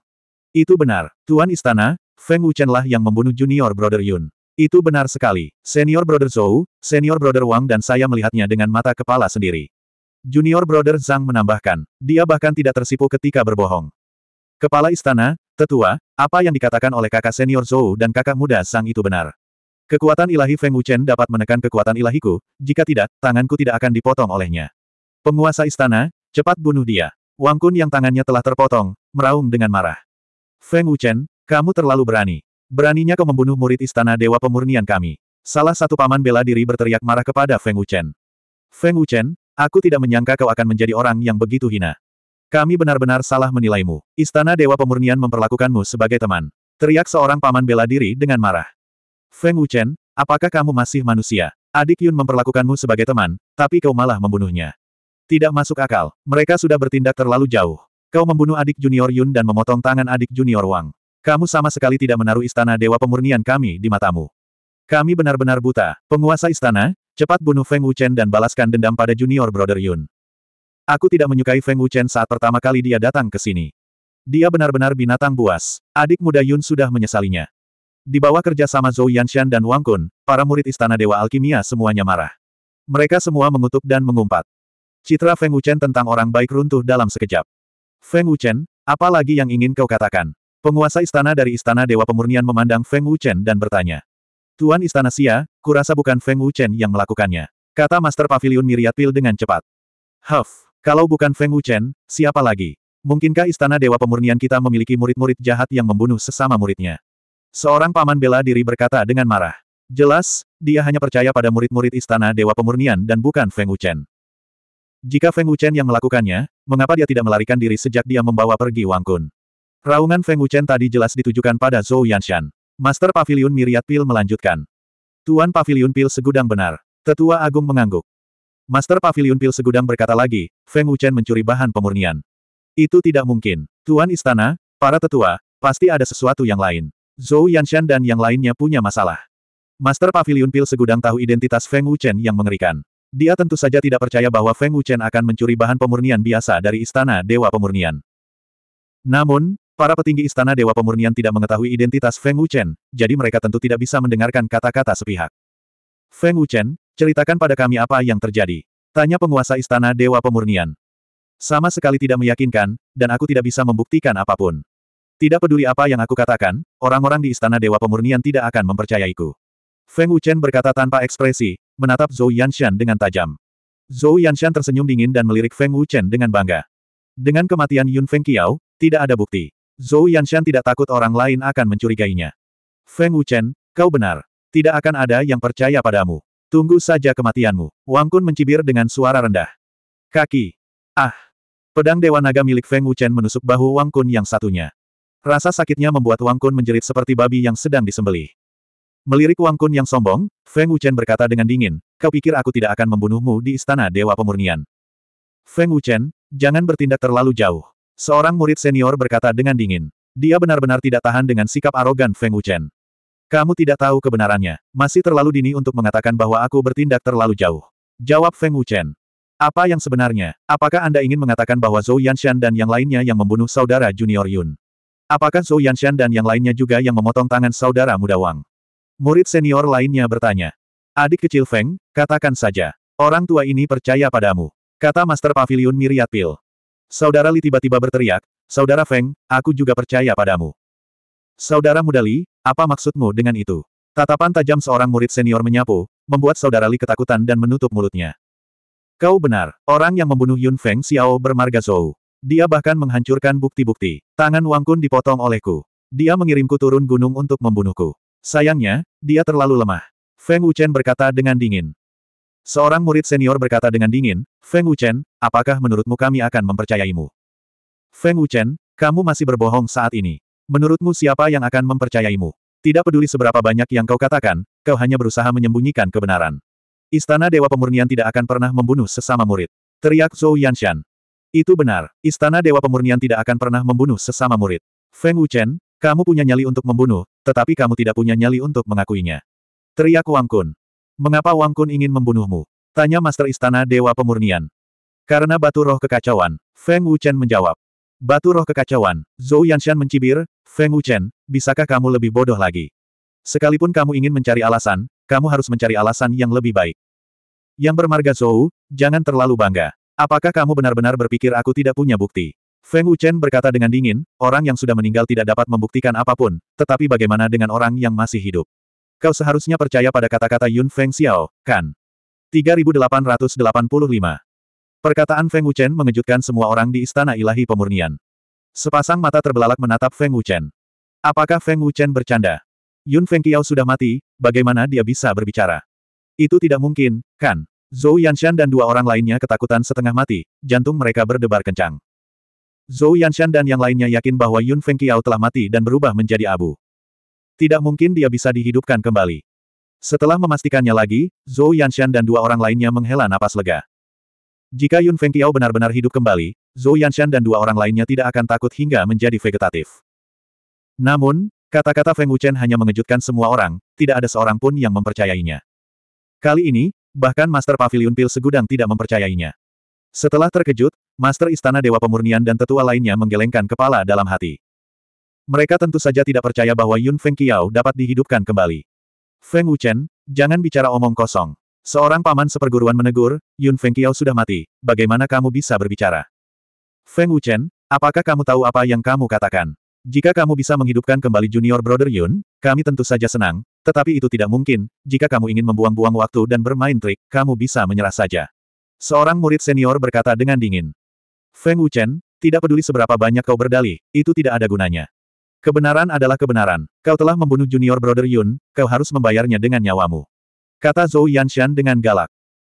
Itu benar, Tuan Istana, Feng Wuchen lah yang membunuh junior brother Yun. Itu benar sekali, Senior Brother Zhou, Senior Brother Wang dan saya melihatnya dengan mata kepala sendiri. Junior Brother Zhang menambahkan, dia bahkan tidak tersipu ketika berbohong. Kepala istana, tetua, apa yang dikatakan oleh kakak senior Zhou dan kakak muda Zhang itu benar. Kekuatan ilahi Feng Wuchen dapat menekan kekuatan ilahiku, jika tidak, tanganku tidak akan dipotong olehnya. Penguasa istana, cepat bunuh dia. Wang Kun yang tangannya telah terpotong, meraung dengan marah. Feng Wuchen, kamu terlalu berani. Beraninya kau membunuh murid istana Dewa Pemurnian kami. Salah satu paman bela diri berteriak marah kepada Feng Wuchen. Feng Wuchen, aku tidak menyangka kau akan menjadi orang yang begitu hina. Kami benar-benar salah menilaimu. Istana Dewa Pemurnian memperlakukanmu sebagai teman. Teriak seorang paman bela diri dengan marah. Feng Wuchen, apakah kamu masih manusia? Adik Yun memperlakukanmu sebagai teman, tapi kau malah membunuhnya. Tidak masuk akal, mereka sudah bertindak terlalu jauh. Kau membunuh adik junior Yun dan memotong tangan adik junior Wang. Kamu sama sekali tidak menaruh istana Dewa Pemurnian kami di matamu. Kami benar-benar buta, penguasa istana, cepat bunuh Feng Wuchen dan balaskan dendam pada junior brother Yun. Aku tidak menyukai Feng Wuchen saat pertama kali dia datang ke sini. Dia benar-benar binatang buas. Adik muda Yun sudah menyesalinya. Di bawah kerja sama Zhou Yanshan dan Wang Kun, para murid Istana Dewa Alkimia semuanya marah. Mereka semua mengutuk dan mengumpat. Citra Feng Wuchen tentang orang baik runtuh dalam sekejap. Feng Wuchen, apa lagi yang ingin kau katakan? Penguasa istana dari Istana Dewa Pemurnian memandang Feng Wuchen dan bertanya. Tuan Istana Sia, kurasa bukan Feng Wuchen yang melakukannya. Kata Master Pavilion Miriat Pil dengan cepat. Huff, kalau bukan Feng Wuchen, siapa lagi? Mungkinkah Istana Dewa Pemurnian kita memiliki murid-murid jahat yang membunuh sesama muridnya? Seorang paman bela diri berkata dengan marah. Jelas, dia hanya percaya pada murid-murid Istana Dewa Pemurnian dan bukan Feng Wuchen. Jika Feng Wuchen yang melakukannya, mengapa dia tidak melarikan diri sejak dia membawa pergi Wang Kun? Raungan Feng Wuchen tadi jelas ditujukan pada Zhou Yanshan. Master Pavilion Miriat Pil melanjutkan. Tuan Pavilion Pil segudang benar. Tetua Agung mengangguk. Master Pavilion Pil segudang berkata lagi, Feng Wuchen mencuri bahan pemurnian. Itu tidak mungkin. Tuan Istana, para tetua, pasti ada sesuatu yang lain. Zhou Yanshan dan yang lainnya punya masalah. Master Pavilion Pil segudang tahu identitas Feng Wuchen yang mengerikan. Dia tentu saja tidak percaya bahwa Feng Wuchen akan mencuri bahan pemurnian biasa dari Istana Dewa Pemurnian. Namun, Para petinggi Istana Dewa Pemurnian tidak mengetahui identitas Feng Wuchen, jadi mereka tentu tidak bisa mendengarkan kata-kata sepihak. Feng Wuchen, ceritakan pada kami apa yang terjadi. Tanya penguasa Istana Dewa Pemurnian. Sama sekali tidak meyakinkan, dan aku tidak bisa membuktikan apapun. Tidak peduli apa yang aku katakan, orang-orang di Istana Dewa Pemurnian tidak akan mempercayaiku. Feng Wuchen berkata tanpa ekspresi, menatap Zhou Yanshan dengan tajam. Zhou Yanshan tersenyum dingin dan melirik Feng Wuchen dengan bangga. Dengan kematian Yun Feng Qiao, tidak ada bukti. Zhou Yanshan tidak takut orang lain akan mencurigainya. Feng Wuchen, kau benar. Tidak akan ada yang percaya padamu. Tunggu saja kematianmu. Wang Kun mencibir dengan suara rendah. Kaki. Ah. Pedang Dewa Naga milik Feng Wuchen menusuk bahu Wang Kun yang satunya. Rasa sakitnya membuat Wang Kun menjerit seperti babi yang sedang disembeli. Melirik Wang Kun yang sombong, Feng Wuchen berkata dengan dingin, kau pikir aku tidak akan membunuhmu di istana Dewa Pemurnian. Feng Wuchen, jangan bertindak terlalu jauh. Seorang murid senior berkata dengan dingin. Dia benar-benar tidak tahan dengan sikap arogan Feng Wuchen. Kamu tidak tahu kebenarannya. Masih terlalu dini untuk mengatakan bahwa aku bertindak terlalu jauh. Jawab Feng Wuchen. Apa yang sebenarnya? Apakah Anda ingin mengatakan bahwa Zhou Yanshan dan yang lainnya yang membunuh saudara junior Yun? Apakah Zhou Yanshan dan yang lainnya juga yang memotong tangan saudara muda Wang? Murid senior lainnya bertanya. Adik kecil Feng, katakan saja. Orang tua ini percaya padamu. Kata Master Pavilion Miriat Pil. Saudara Li tiba-tiba berteriak, Saudara Feng, aku juga percaya padamu. Saudara muda Li, apa maksudmu dengan itu? Tatapan tajam seorang murid senior menyapu, membuat Saudara Li ketakutan dan menutup mulutnya. Kau benar, orang yang membunuh Yun Feng Xiao bermarga Zhou. Dia bahkan menghancurkan bukti-bukti. Tangan Wang Kun dipotong olehku. Dia mengirimku turun gunung untuk membunuhku. Sayangnya, dia terlalu lemah. Feng Wuchen berkata dengan dingin. Seorang murid senior berkata dengan dingin, Feng Wuchen, apakah menurutmu kami akan mempercayaimu? Feng Wuchen, kamu masih berbohong saat ini. Menurutmu siapa yang akan mempercayaimu? Tidak peduli seberapa banyak yang kau katakan, kau hanya berusaha menyembunyikan kebenaran. Istana Dewa Pemurnian tidak akan pernah membunuh sesama murid. Teriak Zhou Yanshan. Itu benar, Istana Dewa Pemurnian tidak akan pernah membunuh sesama murid. Feng Wuchen, kamu punya nyali untuk membunuh, tetapi kamu tidak punya nyali untuk mengakuinya. Teriak Wang Kun. Mengapa Wang Kun ingin membunuhmu? Tanya Master Istana Dewa Pemurnian. Karena batu roh kekacauan, Feng Wuchen menjawab. Batu roh kekacauan, Zhou Yanshan mencibir, Feng Wuchen, bisakah kamu lebih bodoh lagi? Sekalipun kamu ingin mencari alasan, kamu harus mencari alasan yang lebih baik. Yang bermarga Zhou, jangan terlalu bangga. Apakah kamu benar-benar berpikir aku tidak punya bukti? Feng Wuchen berkata dengan dingin, orang yang sudah meninggal tidak dapat membuktikan apapun, tetapi bagaimana dengan orang yang masih hidup? Kau seharusnya percaya pada kata-kata Yun Feng Xiao, kan? 3885. Perkataan Feng Wuchen mengejutkan semua orang di Istana Ilahi Pemurnian. Sepasang mata terbelalak menatap Feng Wuchen. Apakah Feng Wuchen bercanda? Yun Feng Qiao sudah mati, bagaimana dia bisa berbicara? Itu tidak mungkin, kan? Zhou Yanshan dan dua orang lainnya ketakutan setengah mati, jantung mereka berdebar kencang. Zhou Yanshan dan yang lainnya yakin bahwa Yun Feng Qiao telah mati dan berubah menjadi abu. Tidak mungkin dia bisa dihidupkan kembali. Setelah memastikannya lagi, Zhou Yanshan dan dua orang lainnya menghela napas lega. Jika Yun Fengqiao benar-benar hidup kembali, Zhou Yanshan dan dua orang lainnya tidak akan takut hingga menjadi vegetatif. Namun, kata-kata Feng Wuchen hanya mengejutkan semua orang, tidak ada seorang pun yang mempercayainya. Kali ini, bahkan Master Pavilion Pil Segudang tidak mempercayainya. Setelah terkejut, Master Istana Dewa Pemurnian dan tetua lainnya menggelengkan kepala dalam hati. Mereka tentu saja tidak percaya bahwa Yun Feng Qiao dapat dihidupkan kembali. Feng Wuchen, jangan bicara omong kosong. Seorang paman seperguruan menegur, Yun Feng Qiao sudah mati, bagaimana kamu bisa berbicara? Feng Wuchen, apakah kamu tahu apa yang kamu katakan? Jika kamu bisa menghidupkan kembali junior brother Yun, kami tentu saja senang, tetapi itu tidak mungkin, jika kamu ingin membuang-buang waktu dan bermain trik, kamu bisa menyerah saja. Seorang murid senior berkata dengan dingin. Feng Wuchen, tidak peduli seberapa banyak kau berdalih, itu tidak ada gunanya. Kebenaran adalah kebenaran. Kau telah membunuh junior brother Yun, kau harus membayarnya dengan nyawamu. Kata Zhou Yanshan dengan galak.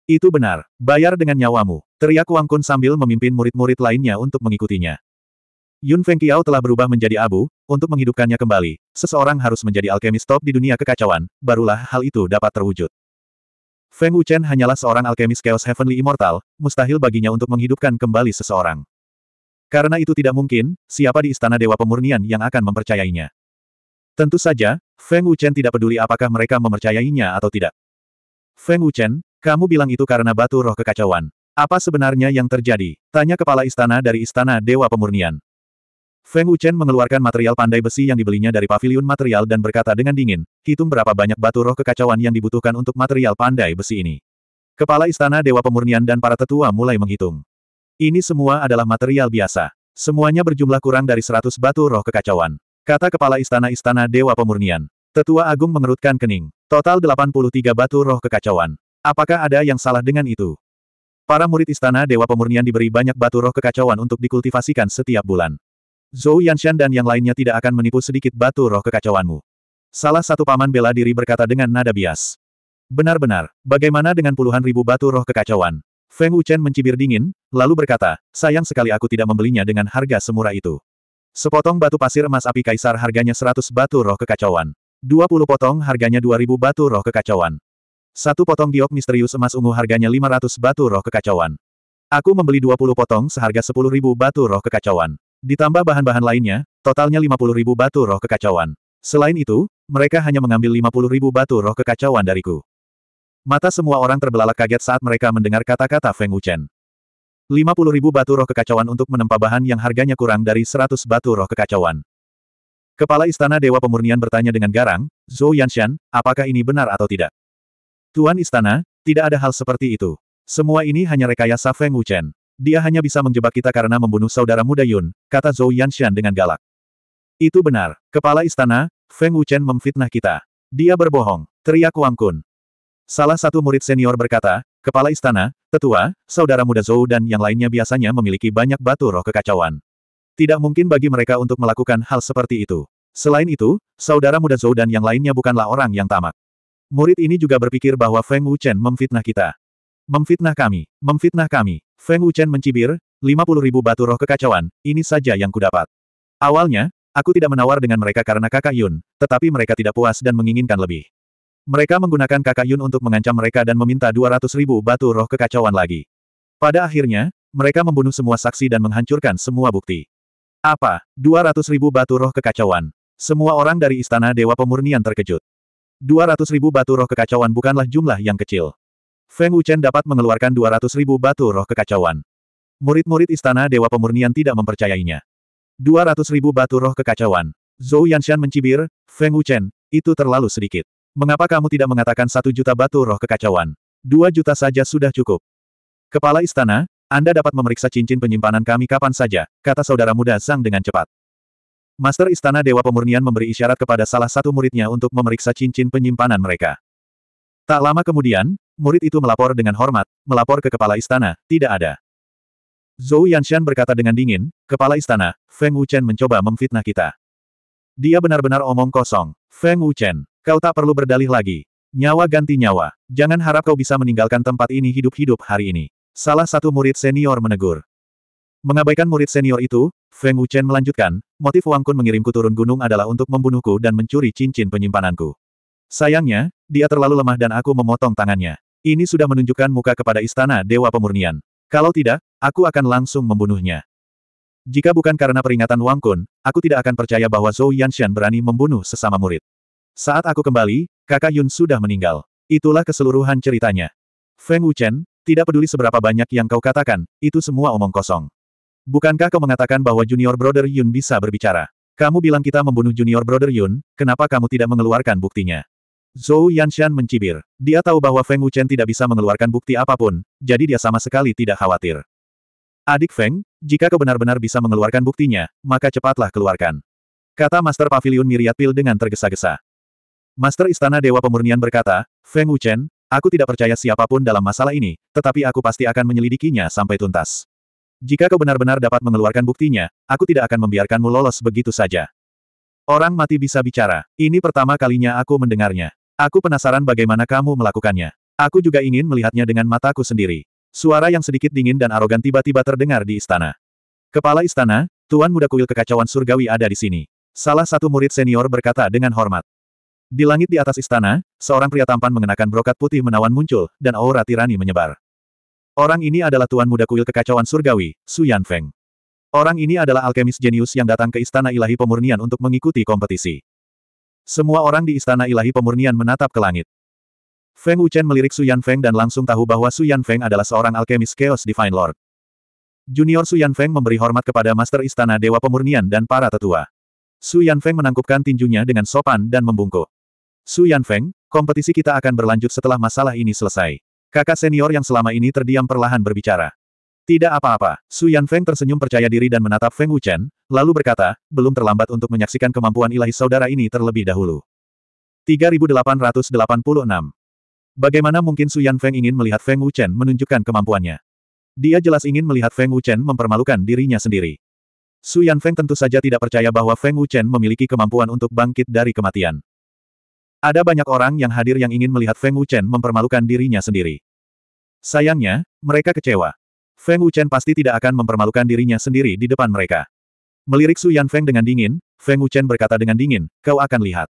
Itu benar, bayar dengan nyawamu. Teriak Wang Kun sambil memimpin murid-murid lainnya untuk mengikutinya. Yun Fengqiao telah berubah menjadi abu, untuk menghidupkannya kembali, seseorang harus menjadi alkemis top di dunia kekacauan, barulah hal itu dapat terwujud. Feng Wuchen hanyalah seorang alkemis Chaos Heavenly Immortal, mustahil baginya untuk menghidupkan kembali seseorang. Karena itu tidak mungkin, siapa di Istana Dewa Pemurnian yang akan mempercayainya. Tentu saja, Feng Wuchen tidak peduli apakah mereka mempercayainya atau tidak. Feng Wuchen, kamu bilang itu karena batu roh kekacauan. Apa sebenarnya yang terjadi? Tanya kepala istana dari Istana Dewa Pemurnian. Feng Wuchen mengeluarkan material pandai besi yang dibelinya dari paviliun material dan berkata dengan dingin, hitung berapa banyak batu roh kekacauan yang dibutuhkan untuk material pandai besi ini. Kepala Istana Dewa Pemurnian dan para tetua mulai menghitung. Ini semua adalah material biasa. Semuanya berjumlah kurang dari seratus batu roh kekacauan. Kata kepala istana-istana Dewa Pemurnian. Tetua Agung mengerutkan kening. Total 83 batu roh kekacauan. Apakah ada yang salah dengan itu? Para murid istana Dewa Pemurnian diberi banyak batu roh kekacauan untuk dikultivasikan setiap bulan. Zhou Yanshan dan yang lainnya tidak akan menipu sedikit batu roh kekacauanmu. Salah satu paman bela diri berkata dengan nada bias. Benar-benar, bagaimana dengan puluhan ribu batu roh kekacauan? Feng Wuchen mencibir dingin, lalu berkata, sayang sekali aku tidak membelinya dengan harga semurah itu. Sepotong batu pasir emas api kaisar harganya 100 batu roh kekacauan. 20 potong harganya 2000 batu roh kekacauan. Satu potong giok misterius emas ungu harganya 500 batu roh kekacauan. Aku membeli 20 potong seharga 10.000 batu roh kekacauan. Ditambah bahan-bahan lainnya, totalnya 50.000 batu roh kekacauan. Selain itu, mereka hanya mengambil 50.000 batu roh kekacauan dariku. Mata semua orang terbelalak kaget saat mereka mendengar kata-kata Feng Wuchen. 50 ribu batu roh kekacauan untuk menempa bahan yang harganya kurang dari 100 batu roh kekacauan. Kepala Istana Dewa Pemurnian bertanya dengan garang, Zhou Yanshan, apakah ini benar atau tidak? Tuan Istana, tidak ada hal seperti itu. Semua ini hanya rekayasa Feng Wuchen. Dia hanya bisa menjebak kita karena membunuh saudara muda Yun, kata Zhou Yanshan dengan galak. Itu benar. Kepala Istana, Feng Wuchen memfitnah kita. Dia berbohong, teriak Wang Kun. Salah satu murid senior berkata, Kepala istana, tetua, saudara muda Zhou dan yang lainnya biasanya memiliki banyak batu roh kekacauan. Tidak mungkin bagi mereka untuk melakukan hal seperti itu. Selain itu, saudara muda Zhou dan yang lainnya bukanlah orang yang tamak. Murid ini juga berpikir bahwa Feng Wuchen memfitnah kita. Memfitnah kami, memfitnah kami. Feng Wuchen mencibir, 50 ribu batu roh kekacauan, ini saja yang kudapat. Awalnya, aku tidak menawar dengan mereka karena kakak Yun, tetapi mereka tidak puas dan menginginkan lebih. Mereka menggunakan kakak Yun untuk mengancam mereka dan meminta 200 ribu batu roh kekacauan lagi. Pada akhirnya, mereka membunuh semua saksi dan menghancurkan semua bukti. Apa? 200 ribu batu roh kekacauan. Semua orang dari Istana Dewa Pemurnian terkejut. 200 ribu batu roh kekacauan bukanlah jumlah yang kecil. Feng Wuchen dapat mengeluarkan 200 ribu batu roh kekacauan. Murid-murid Istana Dewa Pemurnian tidak mempercayainya. 200 ribu batu roh kekacauan. Zhou Yanshan mencibir, Feng Wuchen, itu terlalu sedikit. Mengapa kamu tidak mengatakan satu juta batu roh kekacauan? Dua juta saja sudah cukup. Kepala istana, Anda dapat memeriksa cincin penyimpanan kami kapan saja, kata saudara muda Sang dengan cepat. Master Istana Dewa Pemurnian memberi isyarat kepada salah satu muridnya untuk memeriksa cincin penyimpanan mereka. Tak lama kemudian, murid itu melapor dengan hormat, melapor ke kepala istana, tidak ada. Zhou Yanshan berkata dengan dingin, Kepala Istana, Feng Wuchen mencoba memfitnah kita. Dia benar-benar omong kosong. Feng Wuchen. Kau tak perlu berdalih lagi. Nyawa ganti nyawa. Jangan harap kau bisa meninggalkan tempat ini hidup-hidup hari ini. Salah satu murid senior menegur. Mengabaikan murid senior itu, Feng Wuchen melanjutkan, motif Wang Kun mengirimku turun gunung adalah untuk membunuhku dan mencuri cincin penyimpananku. Sayangnya, dia terlalu lemah dan aku memotong tangannya. Ini sudah menunjukkan muka kepada istana Dewa Pemurnian. Kalau tidak, aku akan langsung membunuhnya. Jika bukan karena peringatan Wang Kun, aku tidak akan percaya bahwa Zhou Yanshan berani membunuh sesama murid. Saat aku kembali, kakak Yun sudah meninggal. Itulah keseluruhan ceritanya. Feng Wuchen, tidak peduli seberapa banyak yang kau katakan, itu semua omong kosong. Bukankah kau mengatakan bahwa junior brother Yun bisa berbicara? Kamu bilang kita membunuh junior brother Yun, kenapa kamu tidak mengeluarkan buktinya? Zhou Yanshan mencibir. Dia tahu bahwa Feng Wuchen tidak bisa mengeluarkan bukti apapun, jadi dia sama sekali tidak khawatir. Adik Feng, jika kau benar-benar bisa mengeluarkan buktinya, maka cepatlah keluarkan. Kata Master Pavilion Miriat Pil dengan tergesa-gesa. Master Istana Dewa Pemurnian berkata, Feng Wuchen, aku tidak percaya siapapun dalam masalah ini, tetapi aku pasti akan menyelidikinya sampai tuntas. Jika kau benar-benar dapat mengeluarkan buktinya, aku tidak akan membiarkanmu lolos begitu saja. Orang mati bisa bicara. Ini pertama kalinya aku mendengarnya. Aku penasaran bagaimana kamu melakukannya. Aku juga ingin melihatnya dengan mataku sendiri. Suara yang sedikit dingin dan arogan tiba-tiba terdengar di istana. Kepala istana, Tuan Muda Kuil Kekacauan Surgawi ada di sini. Salah satu murid senior berkata dengan hormat. Di langit di atas istana, seorang pria tampan mengenakan brokat putih menawan muncul, dan aura tirani menyebar. Orang ini adalah tuan muda kuil kekacauan surgawi, Su Feng. Orang ini adalah alkemis jenius yang datang ke istana ilahi pemurnian untuk mengikuti kompetisi. Semua orang di istana ilahi pemurnian menatap ke langit. Feng Wuchen melirik Su Feng dan langsung tahu bahwa Su Feng adalah seorang alkemis Chaos Divine Lord. Junior Su Feng memberi hormat kepada Master Istana Dewa Pemurnian dan para tetua. Su Feng menangkupkan tinjunya dengan sopan dan membungkuk. Su Feng, kompetisi kita akan berlanjut setelah masalah ini selesai. Kakak senior yang selama ini terdiam perlahan berbicara. Tidak apa-apa, Su Feng tersenyum percaya diri dan menatap Feng Wuchen, lalu berkata, belum terlambat untuk menyaksikan kemampuan ilahi saudara ini terlebih dahulu. 3886 Bagaimana mungkin Su Feng ingin melihat Feng Wuchen menunjukkan kemampuannya? Dia jelas ingin melihat Feng Wuchen mempermalukan dirinya sendiri. Su Feng tentu saja tidak percaya bahwa Feng Wuchen memiliki kemampuan untuk bangkit dari kematian. Ada banyak orang yang hadir yang ingin melihat Feng Wuchen mempermalukan dirinya sendiri. Sayangnya, mereka kecewa. Feng Wuchen pasti tidak akan mempermalukan dirinya sendiri di depan mereka. Melirik Su Yan Feng dengan dingin, Feng Wuchen berkata dengan dingin, kau akan lihat.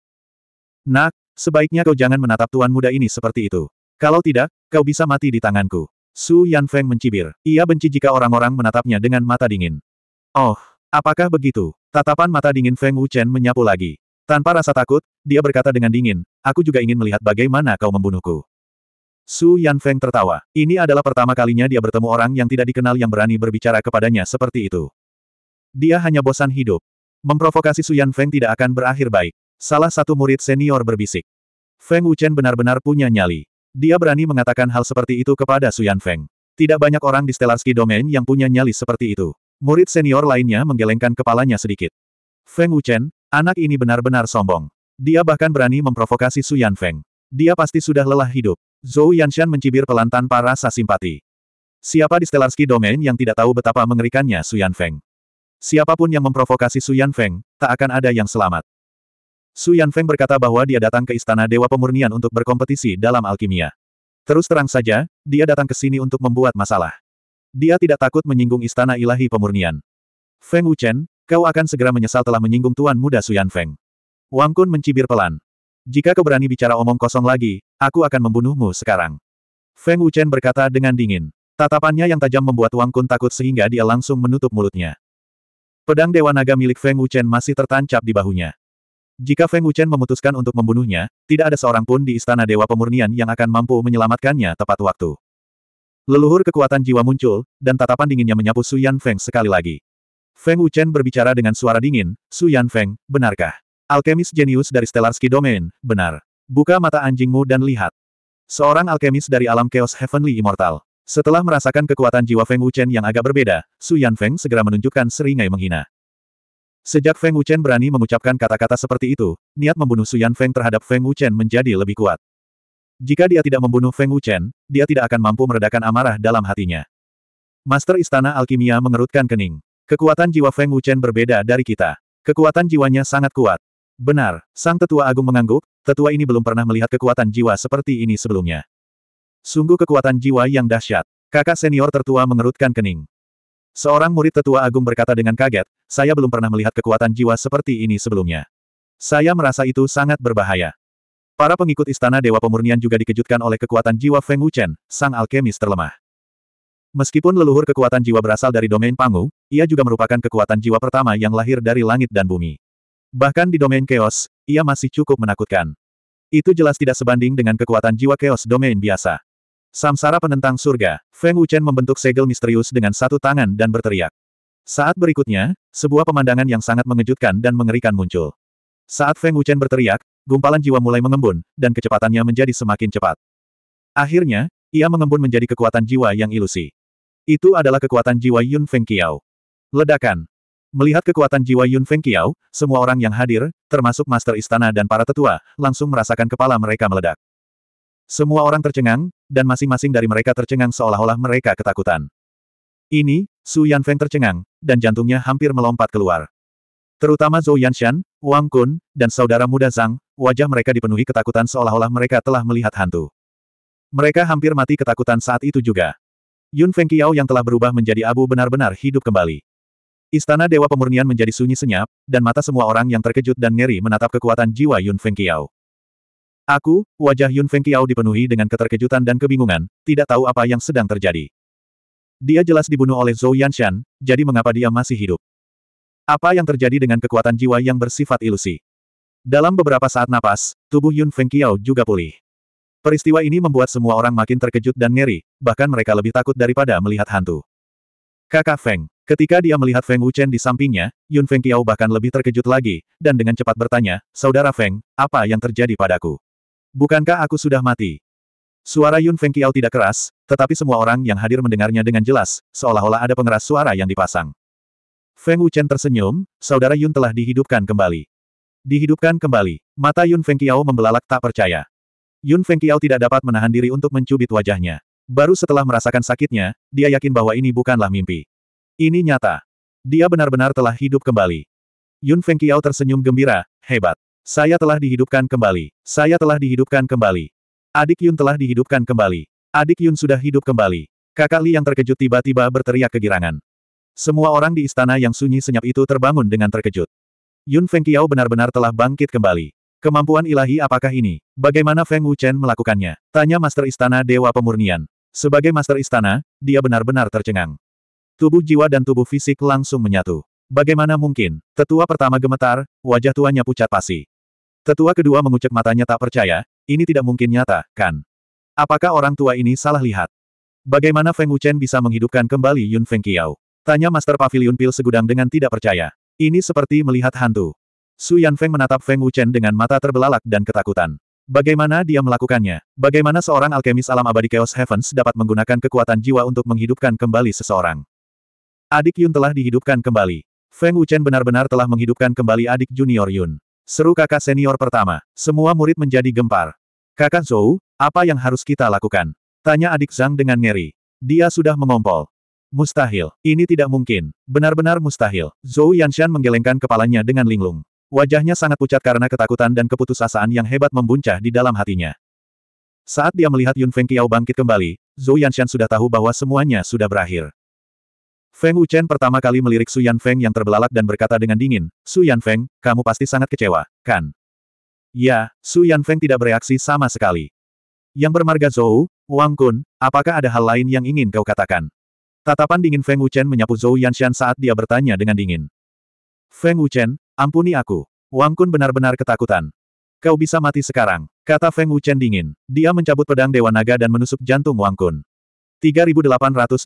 Nak, sebaiknya kau jangan menatap tuan muda ini seperti itu. Kalau tidak, kau bisa mati di tanganku. Su Yan Feng mencibir. Ia benci jika orang-orang menatapnya dengan mata dingin. Oh, apakah begitu? Tatapan mata dingin Feng Wuchen menyapu lagi. Tanpa rasa takut, dia berkata dengan dingin, aku juga ingin melihat bagaimana kau membunuhku. Su Yan Feng tertawa. Ini adalah pertama kalinya dia bertemu orang yang tidak dikenal yang berani berbicara kepadanya seperti itu. Dia hanya bosan hidup. Memprovokasi Su Yan Feng tidak akan berakhir baik. Salah satu murid senior berbisik. Feng Wuchen benar-benar punya nyali. Dia berani mengatakan hal seperti itu kepada Su Yan Feng. Tidak banyak orang di Stellarski Domain yang punya nyali seperti itu. Murid senior lainnya menggelengkan kepalanya sedikit. Feng Wuchen, Anak ini benar-benar sombong. Dia bahkan berani memprovokasi Su Feng. Dia pasti sudah lelah hidup. Zhou Yanshan mencibir pelan tanpa rasa simpati. Siapa di Stellarski Domain yang tidak tahu betapa mengerikannya Su Yanfeng? Siapapun yang memprovokasi Su Feng, tak akan ada yang selamat. Su Feng berkata bahwa dia datang ke Istana Dewa Pemurnian untuk berkompetisi dalam alkimia. Terus terang saja, dia datang ke sini untuk membuat masalah. Dia tidak takut menyinggung Istana Ilahi Pemurnian. Feng Wuchen, Kau akan segera menyesal telah menyinggung Tuan Muda Suyan Feng. Wang Kun mencibir pelan. Jika kau berani bicara omong kosong lagi, aku akan membunuhmu sekarang. Feng Wuchen berkata dengan dingin. Tatapannya yang tajam membuat Wang Kun takut sehingga dia langsung menutup mulutnya. Pedang Dewa Naga milik Feng Wuchen masih tertancap di bahunya. Jika Feng Wuchen memutuskan untuk membunuhnya, tidak ada seorang pun di Istana Dewa Pemurnian yang akan mampu menyelamatkannya tepat waktu. Leluhur kekuatan jiwa muncul, dan tatapan dinginnya menyapu Su Yan Feng sekali lagi. Feng Wuchen berbicara dengan suara dingin, Su Yan Feng, benarkah? Alkemis jenius dari Stellarski Domain, benar. Buka mata anjingmu dan lihat. Seorang alkemis dari alam Chaos Heavenly Immortal. Setelah merasakan kekuatan jiwa Feng Wuchen yang agak berbeda, Su Yan Feng segera menunjukkan seringai menghina. Sejak Feng Wuchen berani mengucapkan kata-kata seperti itu, niat membunuh Su Yan Feng terhadap Feng Wuchen menjadi lebih kuat. Jika dia tidak membunuh Feng Wuchen, dia tidak akan mampu meredakan amarah dalam hatinya. Master Istana Alkimia mengerutkan kening. Kekuatan jiwa Feng Wuchen berbeda dari kita. Kekuatan jiwanya sangat kuat. Benar, Sang Tetua Agung mengangguk, tetua ini belum pernah melihat kekuatan jiwa seperti ini sebelumnya. Sungguh kekuatan jiwa yang dahsyat. Kakak senior tertua mengerutkan kening. Seorang murid tetua agung berkata dengan kaget, saya belum pernah melihat kekuatan jiwa seperti ini sebelumnya. Saya merasa itu sangat berbahaya. Para pengikut Istana Dewa Pemurnian juga dikejutkan oleh kekuatan jiwa Feng Wuchen, sang alkemis terlemah. Meskipun leluhur kekuatan jiwa berasal dari domain Pangu, ia juga merupakan kekuatan jiwa pertama yang lahir dari langit dan bumi. Bahkan di domain chaos, ia masih cukup menakutkan. Itu jelas tidak sebanding dengan kekuatan jiwa chaos domain biasa. Samsara penentang surga, Feng Wuchen membentuk segel misterius dengan satu tangan dan berteriak. Saat berikutnya, sebuah pemandangan yang sangat mengejutkan dan mengerikan muncul. Saat Feng Wuchen berteriak, gumpalan jiwa mulai mengembun, dan kecepatannya menjadi semakin cepat. Akhirnya, ia mengembun menjadi kekuatan jiwa yang ilusi. Itu adalah kekuatan jiwa Yun Feng Qiao. Ledakan. Melihat kekuatan jiwa Yun Feng Qiao, semua orang yang hadir, termasuk Master Istana dan para tetua, langsung merasakan kepala mereka meledak. Semua orang tercengang, dan masing-masing dari mereka tercengang seolah-olah mereka ketakutan. Ini, Su Yan Feng tercengang, dan jantungnya hampir melompat keluar. Terutama Zhou Yanshan, Wang Kun, dan saudara muda Zhang, wajah mereka dipenuhi ketakutan seolah-olah mereka telah melihat hantu. Mereka hampir mati ketakutan saat itu juga. Yun Feng Fengqiao yang telah berubah menjadi abu benar-benar hidup kembali. Istana Dewa Pemurnian menjadi sunyi senyap, dan mata semua orang yang terkejut dan ngeri menatap kekuatan jiwa Yun Feng Fengqiao. Aku, wajah Yun Feng Fengqiao dipenuhi dengan keterkejutan dan kebingungan, tidak tahu apa yang sedang terjadi. Dia jelas dibunuh oleh Zhou Yanshan, jadi mengapa dia masih hidup? Apa yang terjadi dengan kekuatan jiwa yang bersifat ilusi? Dalam beberapa saat napas, tubuh Yun Feng Fengqiao juga pulih. Peristiwa ini membuat semua orang makin terkejut dan ngeri, bahkan mereka lebih takut daripada melihat hantu. Kakak Feng. Ketika dia melihat Feng Wuchen di sampingnya, Yun Feng Qiao bahkan lebih terkejut lagi, dan dengan cepat bertanya, Saudara Feng, apa yang terjadi padaku? Bukankah aku sudah mati? Suara Yun Feng Qiao tidak keras, tetapi semua orang yang hadir mendengarnya dengan jelas, seolah-olah ada pengeras suara yang dipasang. Feng Wuchen tersenyum, Saudara Yun telah dihidupkan kembali. Dihidupkan kembali, mata Yun Feng Qiao membelalak tak percaya. Yun Fengqiao tidak dapat menahan diri untuk mencubit wajahnya. Baru setelah merasakan sakitnya, dia yakin bahwa ini bukanlah mimpi. Ini nyata. Dia benar-benar telah hidup kembali. Yun Fengqiao tersenyum gembira, hebat. Saya telah dihidupkan kembali. Saya telah dihidupkan kembali. Adik Yun telah dihidupkan kembali. Adik Yun sudah hidup kembali. Kakak Li yang terkejut tiba-tiba berteriak kegirangan. Semua orang di istana yang sunyi senyap itu terbangun dengan terkejut. Yun Fengqiao benar-benar telah bangkit kembali. Kemampuan ilahi apakah ini? Bagaimana Feng Wuchen melakukannya? Tanya Master Istana Dewa Pemurnian. Sebagai Master Istana, dia benar-benar tercengang. Tubuh jiwa dan tubuh fisik langsung menyatu. Bagaimana mungkin? Tetua pertama gemetar, wajah tuanya pucat pasi. Tetua kedua mengucek matanya tak percaya, ini tidak mungkin nyata, kan? Apakah orang tua ini salah lihat? Bagaimana Feng Wuchen bisa menghidupkan kembali Yun Feng Qiao? Tanya Master Pavilion Pil segudang dengan tidak percaya. Ini seperti melihat hantu. Su Yan Feng menatap Feng Wuchen dengan mata terbelalak dan ketakutan. Bagaimana dia melakukannya? Bagaimana seorang alkemis alam abadi Chaos Heavens dapat menggunakan kekuatan jiwa untuk menghidupkan kembali seseorang? Adik Yun telah dihidupkan kembali. Feng Wuchen benar-benar telah menghidupkan kembali adik junior Yun. Seru kakak senior pertama. Semua murid menjadi gempar. Kakak Zhou, apa yang harus kita lakukan? Tanya adik Zhang dengan ngeri. Dia sudah mengompol. Mustahil. Ini tidak mungkin. Benar-benar mustahil. Zhou Yanshan menggelengkan kepalanya dengan linglung. Wajahnya sangat pucat karena ketakutan dan keputusasaan yang hebat membuncah di dalam hatinya. Saat dia melihat Yun Feng Qiao bangkit kembali, Zhou Yanshan sudah tahu bahwa semuanya sudah berakhir. Feng Wuchen pertama kali melirik Su Yan Feng yang terbelalak dan berkata dengan dingin, Su Yan Feng, kamu pasti sangat kecewa, kan? Ya, Su Yan Feng tidak bereaksi sama sekali. Yang bermarga Zhou, Wang Kun, apakah ada hal lain yang ingin kau katakan? Tatapan dingin Feng Wuchen menyapu Zhou Yanshan saat dia bertanya dengan dingin. Feng Wuchen, Ampuni aku. Wang Kun benar-benar ketakutan. Kau bisa mati sekarang, kata Feng Wuchen dingin. Dia mencabut pedang Dewa Naga dan menusuk jantung Wang Kun. 3887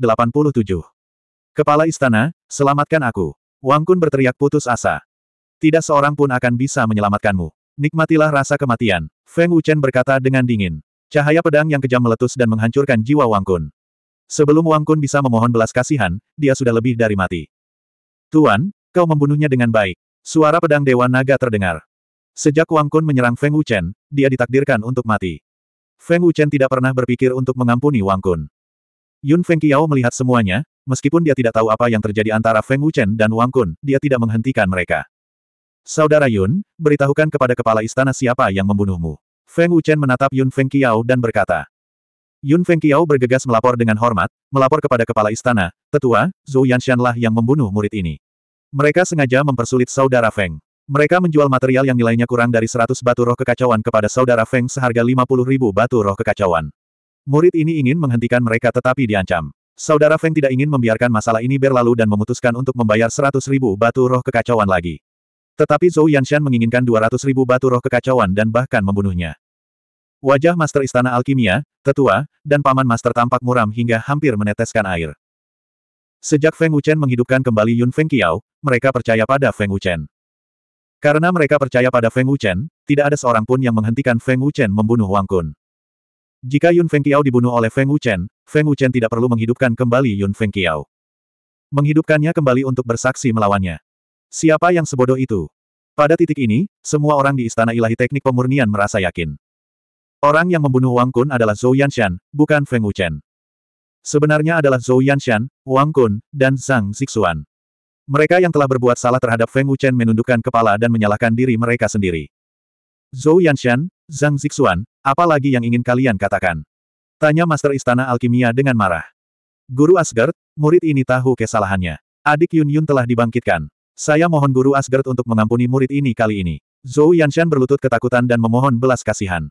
Kepala Istana, selamatkan aku. Wang Kun berteriak putus asa. Tidak seorang pun akan bisa menyelamatkanmu. Nikmatilah rasa kematian, Feng Wuchen berkata dengan dingin. Cahaya pedang yang kejam meletus dan menghancurkan jiwa Wang Kun. Sebelum Wang Kun bisa memohon belas kasihan, dia sudah lebih dari mati. Tuan, kau membunuhnya dengan baik. Suara pedang Dewa Naga terdengar. Sejak Wang Kun menyerang Feng Wuchen, dia ditakdirkan untuk mati. Feng Wuchen tidak pernah berpikir untuk mengampuni Wang Kun. Yun Feng Qiao melihat semuanya, meskipun dia tidak tahu apa yang terjadi antara Feng Wuchen dan Wang Kun, dia tidak menghentikan mereka. Saudara Yun, beritahukan kepada kepala istana siapa yang membunuhmu. Feng Wuchen menatap Yun Feng Qiao dan berkata, Yun Feng Qiao bergegas melapor dengan hormat, melapor kepada kepala istana, tetua, Zhou Yanshanlah yang membunuh murid ini. Mereka sengaja mempersulit saudara Feng. Mereka menjual material yang nilainya kurang dari 100 batu roh kekacauan kepada saudara Feng seharga 50 ribu batu roh kekacauan. Murid ini ingin menghentikan mereka tetapi diancam. Saudara Feng tidak ingin membiarkan masalah ini berlalu dan memutuskan untuk membayar 100 ribu batu roh kekacauan lagi. Tetapi Zhou Yanshan menginginkan 200 ribu batu roh kekacauan dan bahkan membunuhnya. Wajah Master Istana Alkimia, Tetua, dan Paman Master tampak muram hingga hampir meneteskan air. Sejak Feng Wuchen menghidupkan kembali Yun Feng Qiao, mereka percaya pada Feng Wuchen. Karena mereka percaya pada Feng Wuchen, tidak ada seorang pun yang menghentikan Feng Wuchen membunuh Wang Kun. Jika Yun Feng Qiao dibunuh oleh Feng Wuchen, Feng Wuchen tidak perlu menghidupkan kembali Yun Feng Qiao. Menghidupkannya kembali untuk bersaksi melawannya. Siapa yang sebodoh itu? Pada titik ini, semua orang di Istana Ilahi Teknik Pemurnian merasa yakin. Orang yang membunuh Wang Kun adalah Zhou Yanshan, bukan Feng Wuchen. Sebenarnya adalah Zhou Yanshan, Wang Kun, dan Zhang Zixuan. Mereka yang telah berbuat salah terhadap Feng Wuchen menundukkan kepala dan menyalahkan diri mereka sendiri. Zhou Yanshan, Zhang Zixuan, apa lagi yang ingin kalian katakan? Tanya Master Istana Alkimia dengan marah. Guru Asgard, murid ini tahu kesalahannya. Adik Yun Yun telah dibangkitkan. Saya mohon Guru Asgard untuk mengampuni murid ini kali ini. Zhou Yanshan berlutut ketakutan dan memohon belas kasihan.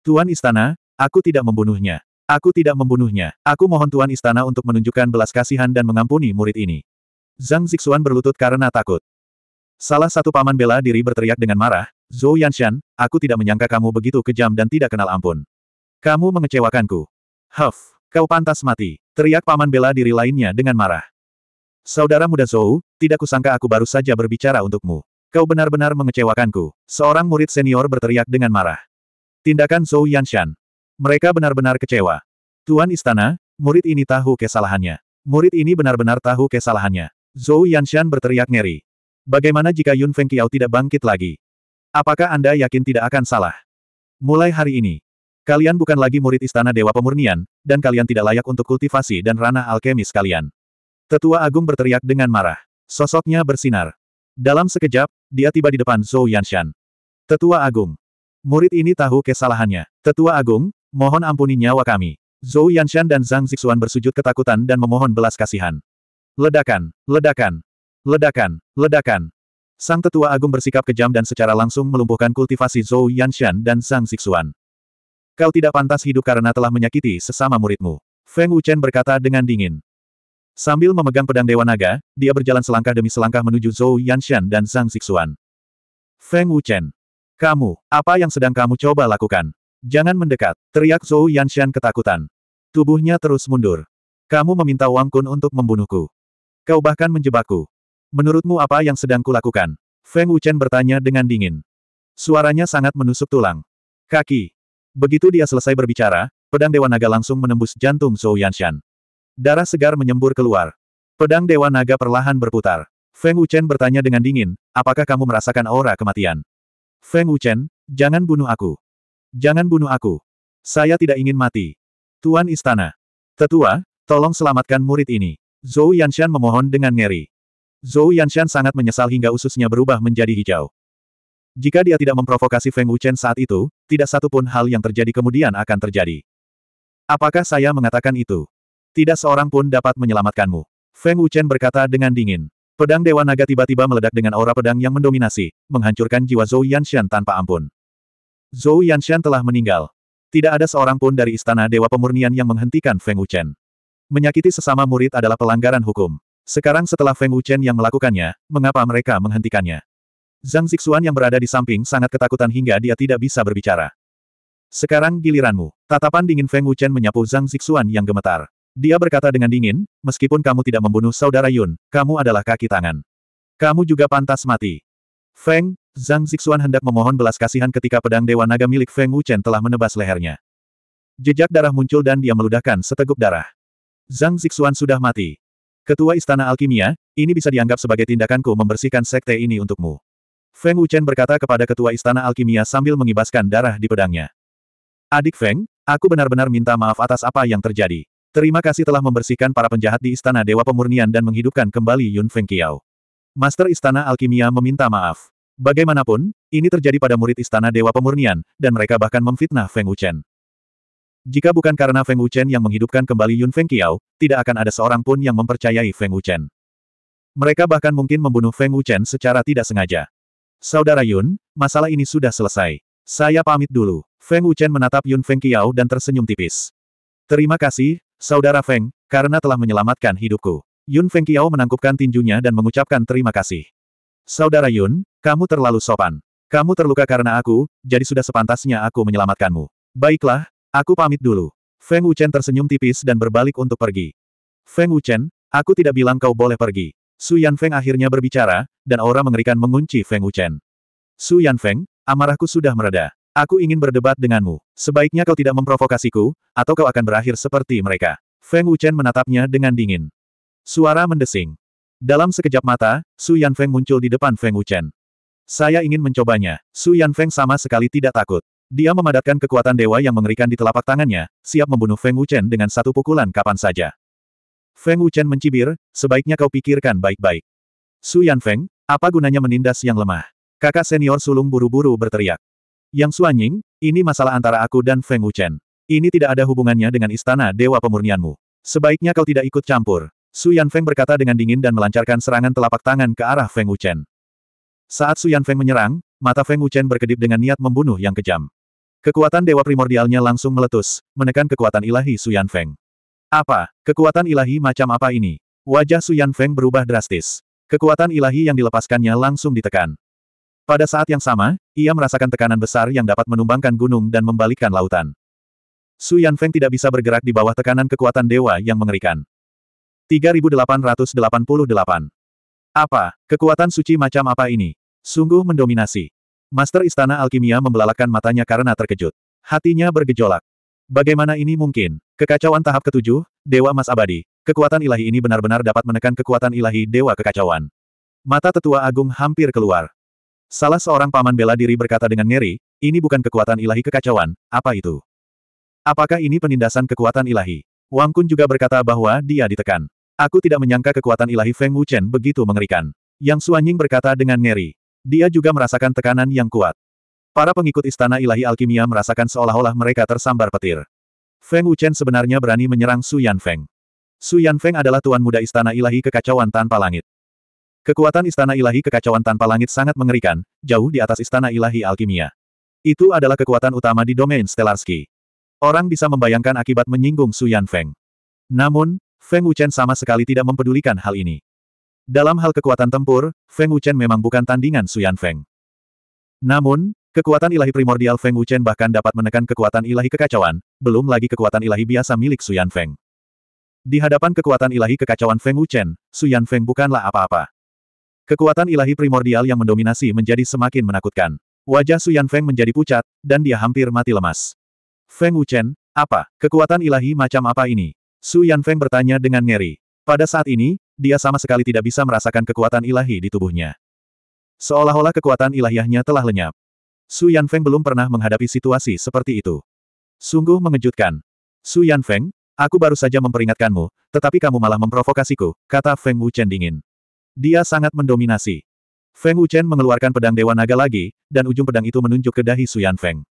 Tuan Istana, aku tidak membunuhnya. Aku tidak membunuhnya. Aku mohon Tuan Istana untuk menunjukkan belas kasihan dan mengampuni murid ini. Zhang Zixuan berlutut karena takut. Salah satu paman bela diri berteriak dengan marah, Zhou Yanshan, aku tidak menyangka kamu begitu kejam dan tidak kenal ampun. Kamu mengecewakanku. Huff, kau pantas mati. Teriak paman bela diri lainnya dengan marah. Saudara muda Zhou, tidak kusangka aku baru saja berbicara untukmu. Kau benar-benar mengecewakanku. Seorang murid senior berteriak dengan marah. Tindakan Zhou Yanshan, mereka benar-benar kecewa. Tuan Istana, murid ini tahu kesalahannya. Murid ini benar-benar tahu kesalahannya. Zhou Yanshan berteriak ngeri. Bagaimana jika Yun Feng Qiao tidak bangkit lagi? Apakah Anda yakin tidak akan salah? Mulai hari ini, kalian bukan lagi murid Istana Dewa Pemurnian, dan kalian tidak layak untuk kultivasi dan ranah alkemis kalian. Tetua Agung berteriak dengan marah. Sosoknya bersinar. Dalam sekejap, dia tiba di depan Zhou Yanshan. Tetua Agung. Murid ini tahu kesalahannya. Tetua Agung, Mohon ampuni nyawa kami. Zhou Yanshan dan Zhang Zixuan bersujud ketakutan dan memohon belas kasihan. Ledakan, ledakan, ledakan, ledakan. Sang tetua agung bersikap kejam dan secara langsung melumpuhkan kultivasi Zhou Yanshan dan Zhang Zixuan. Kau tidak pantas hidup karena telah menyakiti sesama muridmu. Feng Wuchen berkata dengan dingin. Sambil memegang pedang Dewa Naga, dia berjalan selangkah demi selangkah menuju Zhou Yanshan dan Zhang Zixuan. Feng Wuchen. Kamu, apa yang sedang kamu coba lakukan? Jangan mendekat, teriak Zhou Yanshan ketakutan. Tubuhnya terus mundur. Kamu meminta Wang Kun untuk membunuhku. Kau bahkan menjebakku. Menurutmu apa yang sedang kulakukan? Feng Wuchen bertanya dengan dingin. Suaranya sangat menusuk tulang. Kaki. Begitu dia selesai berbicara, pedang Dewa Naga langsung menembus jantung Zhou Yanshan. Darah segar menyembur keluar. Pedang Dewa Naga perlahan berputar. Feng Wuchen bertanya dengan dingin, apakah kamu merasakan aura kematian? Feng Wuchen, jangan bunuh aku. Jangan bunuh aku. Saya tidak ingin mati. Tuan Istana. Tetua, tolong selamatkan murid ini. Zhou Yanshan memohon dengan ngeri. Zhou Yanshan sangat menyesal hingga ususnya berubah menjadi hijau. Jika dia tidak memprovokasi Feng Wuchen saat itu, tidak satupun hal yang terjadi kemudian akan terjadi. Apakah saya mengatakan itu? Tidak seorang pun dapat menyelamatkanmu. Feng Wuchen berkata dengan dingin. Pedang Dewa Naga tiba-tiba meledak dengan aura pedang yang mendominasi, menghancurkan jiwa Zhou Yanshan tanpa ampun. Zhou Yanshan telah meninggal. Tidak ada seorang pun dari Istana Dewa Pemurnian yang menghentikan Feng Wuchen. Menyakiti sesama murid adalah pelanggaran hukum. Sekarang setelah Feng Wuchen yang melakukannya, mengapa mereka menghentikannya? Zhang Zixuan yang berada di samping sangat ketakutan hingga dia tidak bisa berbicara. Sekarang giliranmu. Tatapan dingin Feng Wuchen menyapu Zhang Zixuan yang gemetar. Dia berkata dengan dingin, meskipun kamu tidak membunuh saudara Yun, kamu adalah kaki tangan. Kamu juga pantas mati. Feng, Zhang Zixuan hendak memohon belas kasihan ketika pedang Dewa Naga milik Feng Wuchen telah menebas lehernya. Jejak darah muncul dan dia meludahkan seteguk darah. Zhang Zixuan sudah mati. Ketua Istana Alkimia, ini bisa dianggap sebagai tindakanku membersihkan sekte ini untukmu. Feng Wuchen berkata kepada Ketua Istana Alkimia sambil mengibaskan darah di pedangnya. Adik Feng, aku benar-benar minta maaf atas apa yang terjadi. Terima kasih telah membersihkan para penjahat di Istana Dewa Pemurnian dan menghidupkan kembali Yun Feng Qiao. Master Istana Alkimia meminta maaf. Bagaimanapun, ini terjadi pada murid Istana Dewa Pemurnian, dan mereka bahkan memfitnah Feng Wuchen. Jika bukan karena Feng Wuchen yang menghidupkan kembali Yun Feng Qiao, tidak akan ada seorang pun yang mempercayai Feng Wuchen. Mereka bahkan mungkin membunuh Feng Wuchen secara tidak sengaja. Saudara Yun, masalah ini sudah selesai. Saya pamit dulu. Feng Wuchen menatap Yun Feng Qiao dan tersenyum tipis. Terima kasih, Saudara Feng, karena telah menyelamatkan hidupku. Yun Feng Fengqiao menangkupkan tinjunya dan mengucapkan terima kasih. Saudara Yun, kamu terlalu sopan. Kamu terluka karena aku, jadi sudah sepantasnya aku menyelamatkanmu. Baiklah, aku pamit dulu. Feng Wuchen tersenyum tipis dan berbalik untuk pergi. Feng Wuchen, aku tidak bilang kau boleh pergi. Su Yan Feng akhirnya berbicara, dan aura mengerikan mengunci Feng Wuchen. Su Yan Feng, amarahku sudah mereda. Aku ingin berdebat denganmu. Sebaiknya kau tidak memprovokasiku, atau kau akan berakhir seperti mereka. Feng Wuchen menatapnya dengan dingin. Suara mendesing. Dalam sekejap mata, Su Yanfeng muncul di depan Feng Wuchen. Saya ingin mencobanya. Su Yanfeng sama sekali tidak takut. Dia memadatkan kekuatan dewa yang mengerikan di telapak tangannya, siap membunuh Feng Wuchen dengan satu pukulan kapan saja. Feng Wuchen mencibir, sebaiknya kau pikirkan baik-baik. Su Yanfeng, apa gunanya menindas yang lemah? Kakak senior sulung buru-buru berteriak. Yang Suanying, ini masalah antara aku dan Feng Wuchen. Ini tidak ada hubungannya dengan istana dewa pemurnianmu. Sebaiknya kau tidak ikut campur. Su Feng berkata dengan dingin dan melancarkan serangan telapak tangan ke arah Feng Wuchen. Saat Su Feng menyerang, mata Feng Wuchen berkedip dengan niat membunuh yang kejam. Kekuatan dewa primordialnya langsung meletus, menekan kekuatan ilahi Su Feng. Apa? Kekuatan ilahi macam apa ini? Wajah Su Feng berubah drastis. Kekuatan ilahi yang dilepaskannya langsung ditekan. Pada saat yang sama, ia merasakan tekanan besar yang dapat menumbangkan gunung dan membalikkan lautan. Su Feng tidak bisa bergerak di bawah tekanan kekuatan dewa yang mengerikan. 3888. Apa, kekuatan suci macam apa ini? Sungguh mendominasi. Master Istana Alkimia membelalakan matanya karena terkejut. Hatinya bergejolak. Bagaimana ini mungkin? Kekacauan tahap ketujuh, Dewa Mas Abadi. Kekuatan ilahi ini benar-benar dapat menekan kekuatan ilahi Dewa Kekacauan. Mata Tetua Agung hampir keluar. Salah seorang paman bela diri berkata dengan ngeri, ini bukan kekuatan ilahi kekacauan, apa itu? Apakah ini penindasan kekuatan ilahi? Wang Kun juga berkata bahwa dia ditekan. Aku tidak menyangka kekuatan ilahi Feng Wuchen begitu mengerikan. Yang Suanying berkata dengan ngeri. Dia juga merasakan tekanan yang kuat. Para pengikut istana ilahi alkimia merasakan seolah-olah mereka tersambar petir. Feng Wuchen sebenarnya berani menyerang Su Feng. Su Feng adalah tuan muda istana ilahi kekacauan tanpa langit. Kekuatan istana ilahi kekacauan tanpa langit sangat mengerikan, jauh di atas istana ilahi alkimia. Itu adalah kekuatan utama di domain Stellarski. Orang bisa membayangkan akibat menyinggung Su Feng. Namun, Feng Wuchen sama sekali tidak mempedulikan hal ini. Dalam hal kekuatan tempur, Feng Wuchen memang bukan tandingan Suyan Feng. Namun, kekuatan ilahi primordial Feng Wuchen bahkan dapat menekan kekuatan ilahi kekacauan, belum lagi kekuatan ilahi biasa milik Suyan Feng. Di hadapan kekuatan ilahi kekacauan Feng Wuchen, Suyan Feng bukanlah apa-apa. Kekuatan ilahi primordial yang mendominasi menjadi semakin menakutkan. Wajah Suyan Feng menjadi pucat, dan dia hampir mati lemas. Feng Wuchen, apa? Kekuatan ilahi macam apa ini? Su Yanfeng bertanya dengan ngeri. Pada saat ini, dia sama sekali tidak bisa merasakan kekuatan ilahi di tubuhnya. Seolah-olah kekuatan ilahiyahnya telah lenyap. Su Yanfeng belum pernah menghadapi situasi seperti itu. Sungguh mengejutkan. Su Yanfeng, aku baru saja memperingatkanmu, tetapi kamu malah memprovokasiku, kata Feng Wu Chen dingin. Dia sangat mendominasi. Feng Wu Chen mengeluarkan pedang Dewa Naga lagi, dan ujung pedang itu menunjuk ke dahi Su Yanfeng.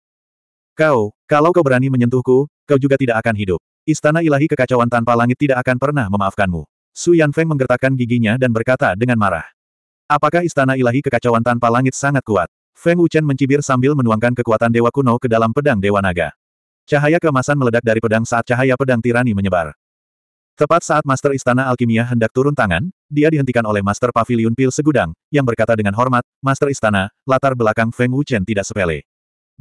Kau, kalau kau berani menyentuhku, kau juga tidak akan hidup. Istana ilahi kekacauan tanpa langit tidak akan pernah memaafkanmu. Su Yan Feng menggertakkan giginya dan berkata dengan marah. Apakah istana ilahi kekacauan tanpa langit sangat kuat? Feng Wuchen mencibir sambil menuangkan kekuatan dewa kuno ke dalam pedang dewa naga. Cahaya kemasan meledak dari pedang saat cahaya pedang tirani menyebar. Tepat saat Master Istana Alkimia hendak turun tangan, dia dihentikan oleh Master Pavilion Pil Segudang, yang berkata dengan hormat, Master Istana, latar belakang Feng Wuchen tidak sepele.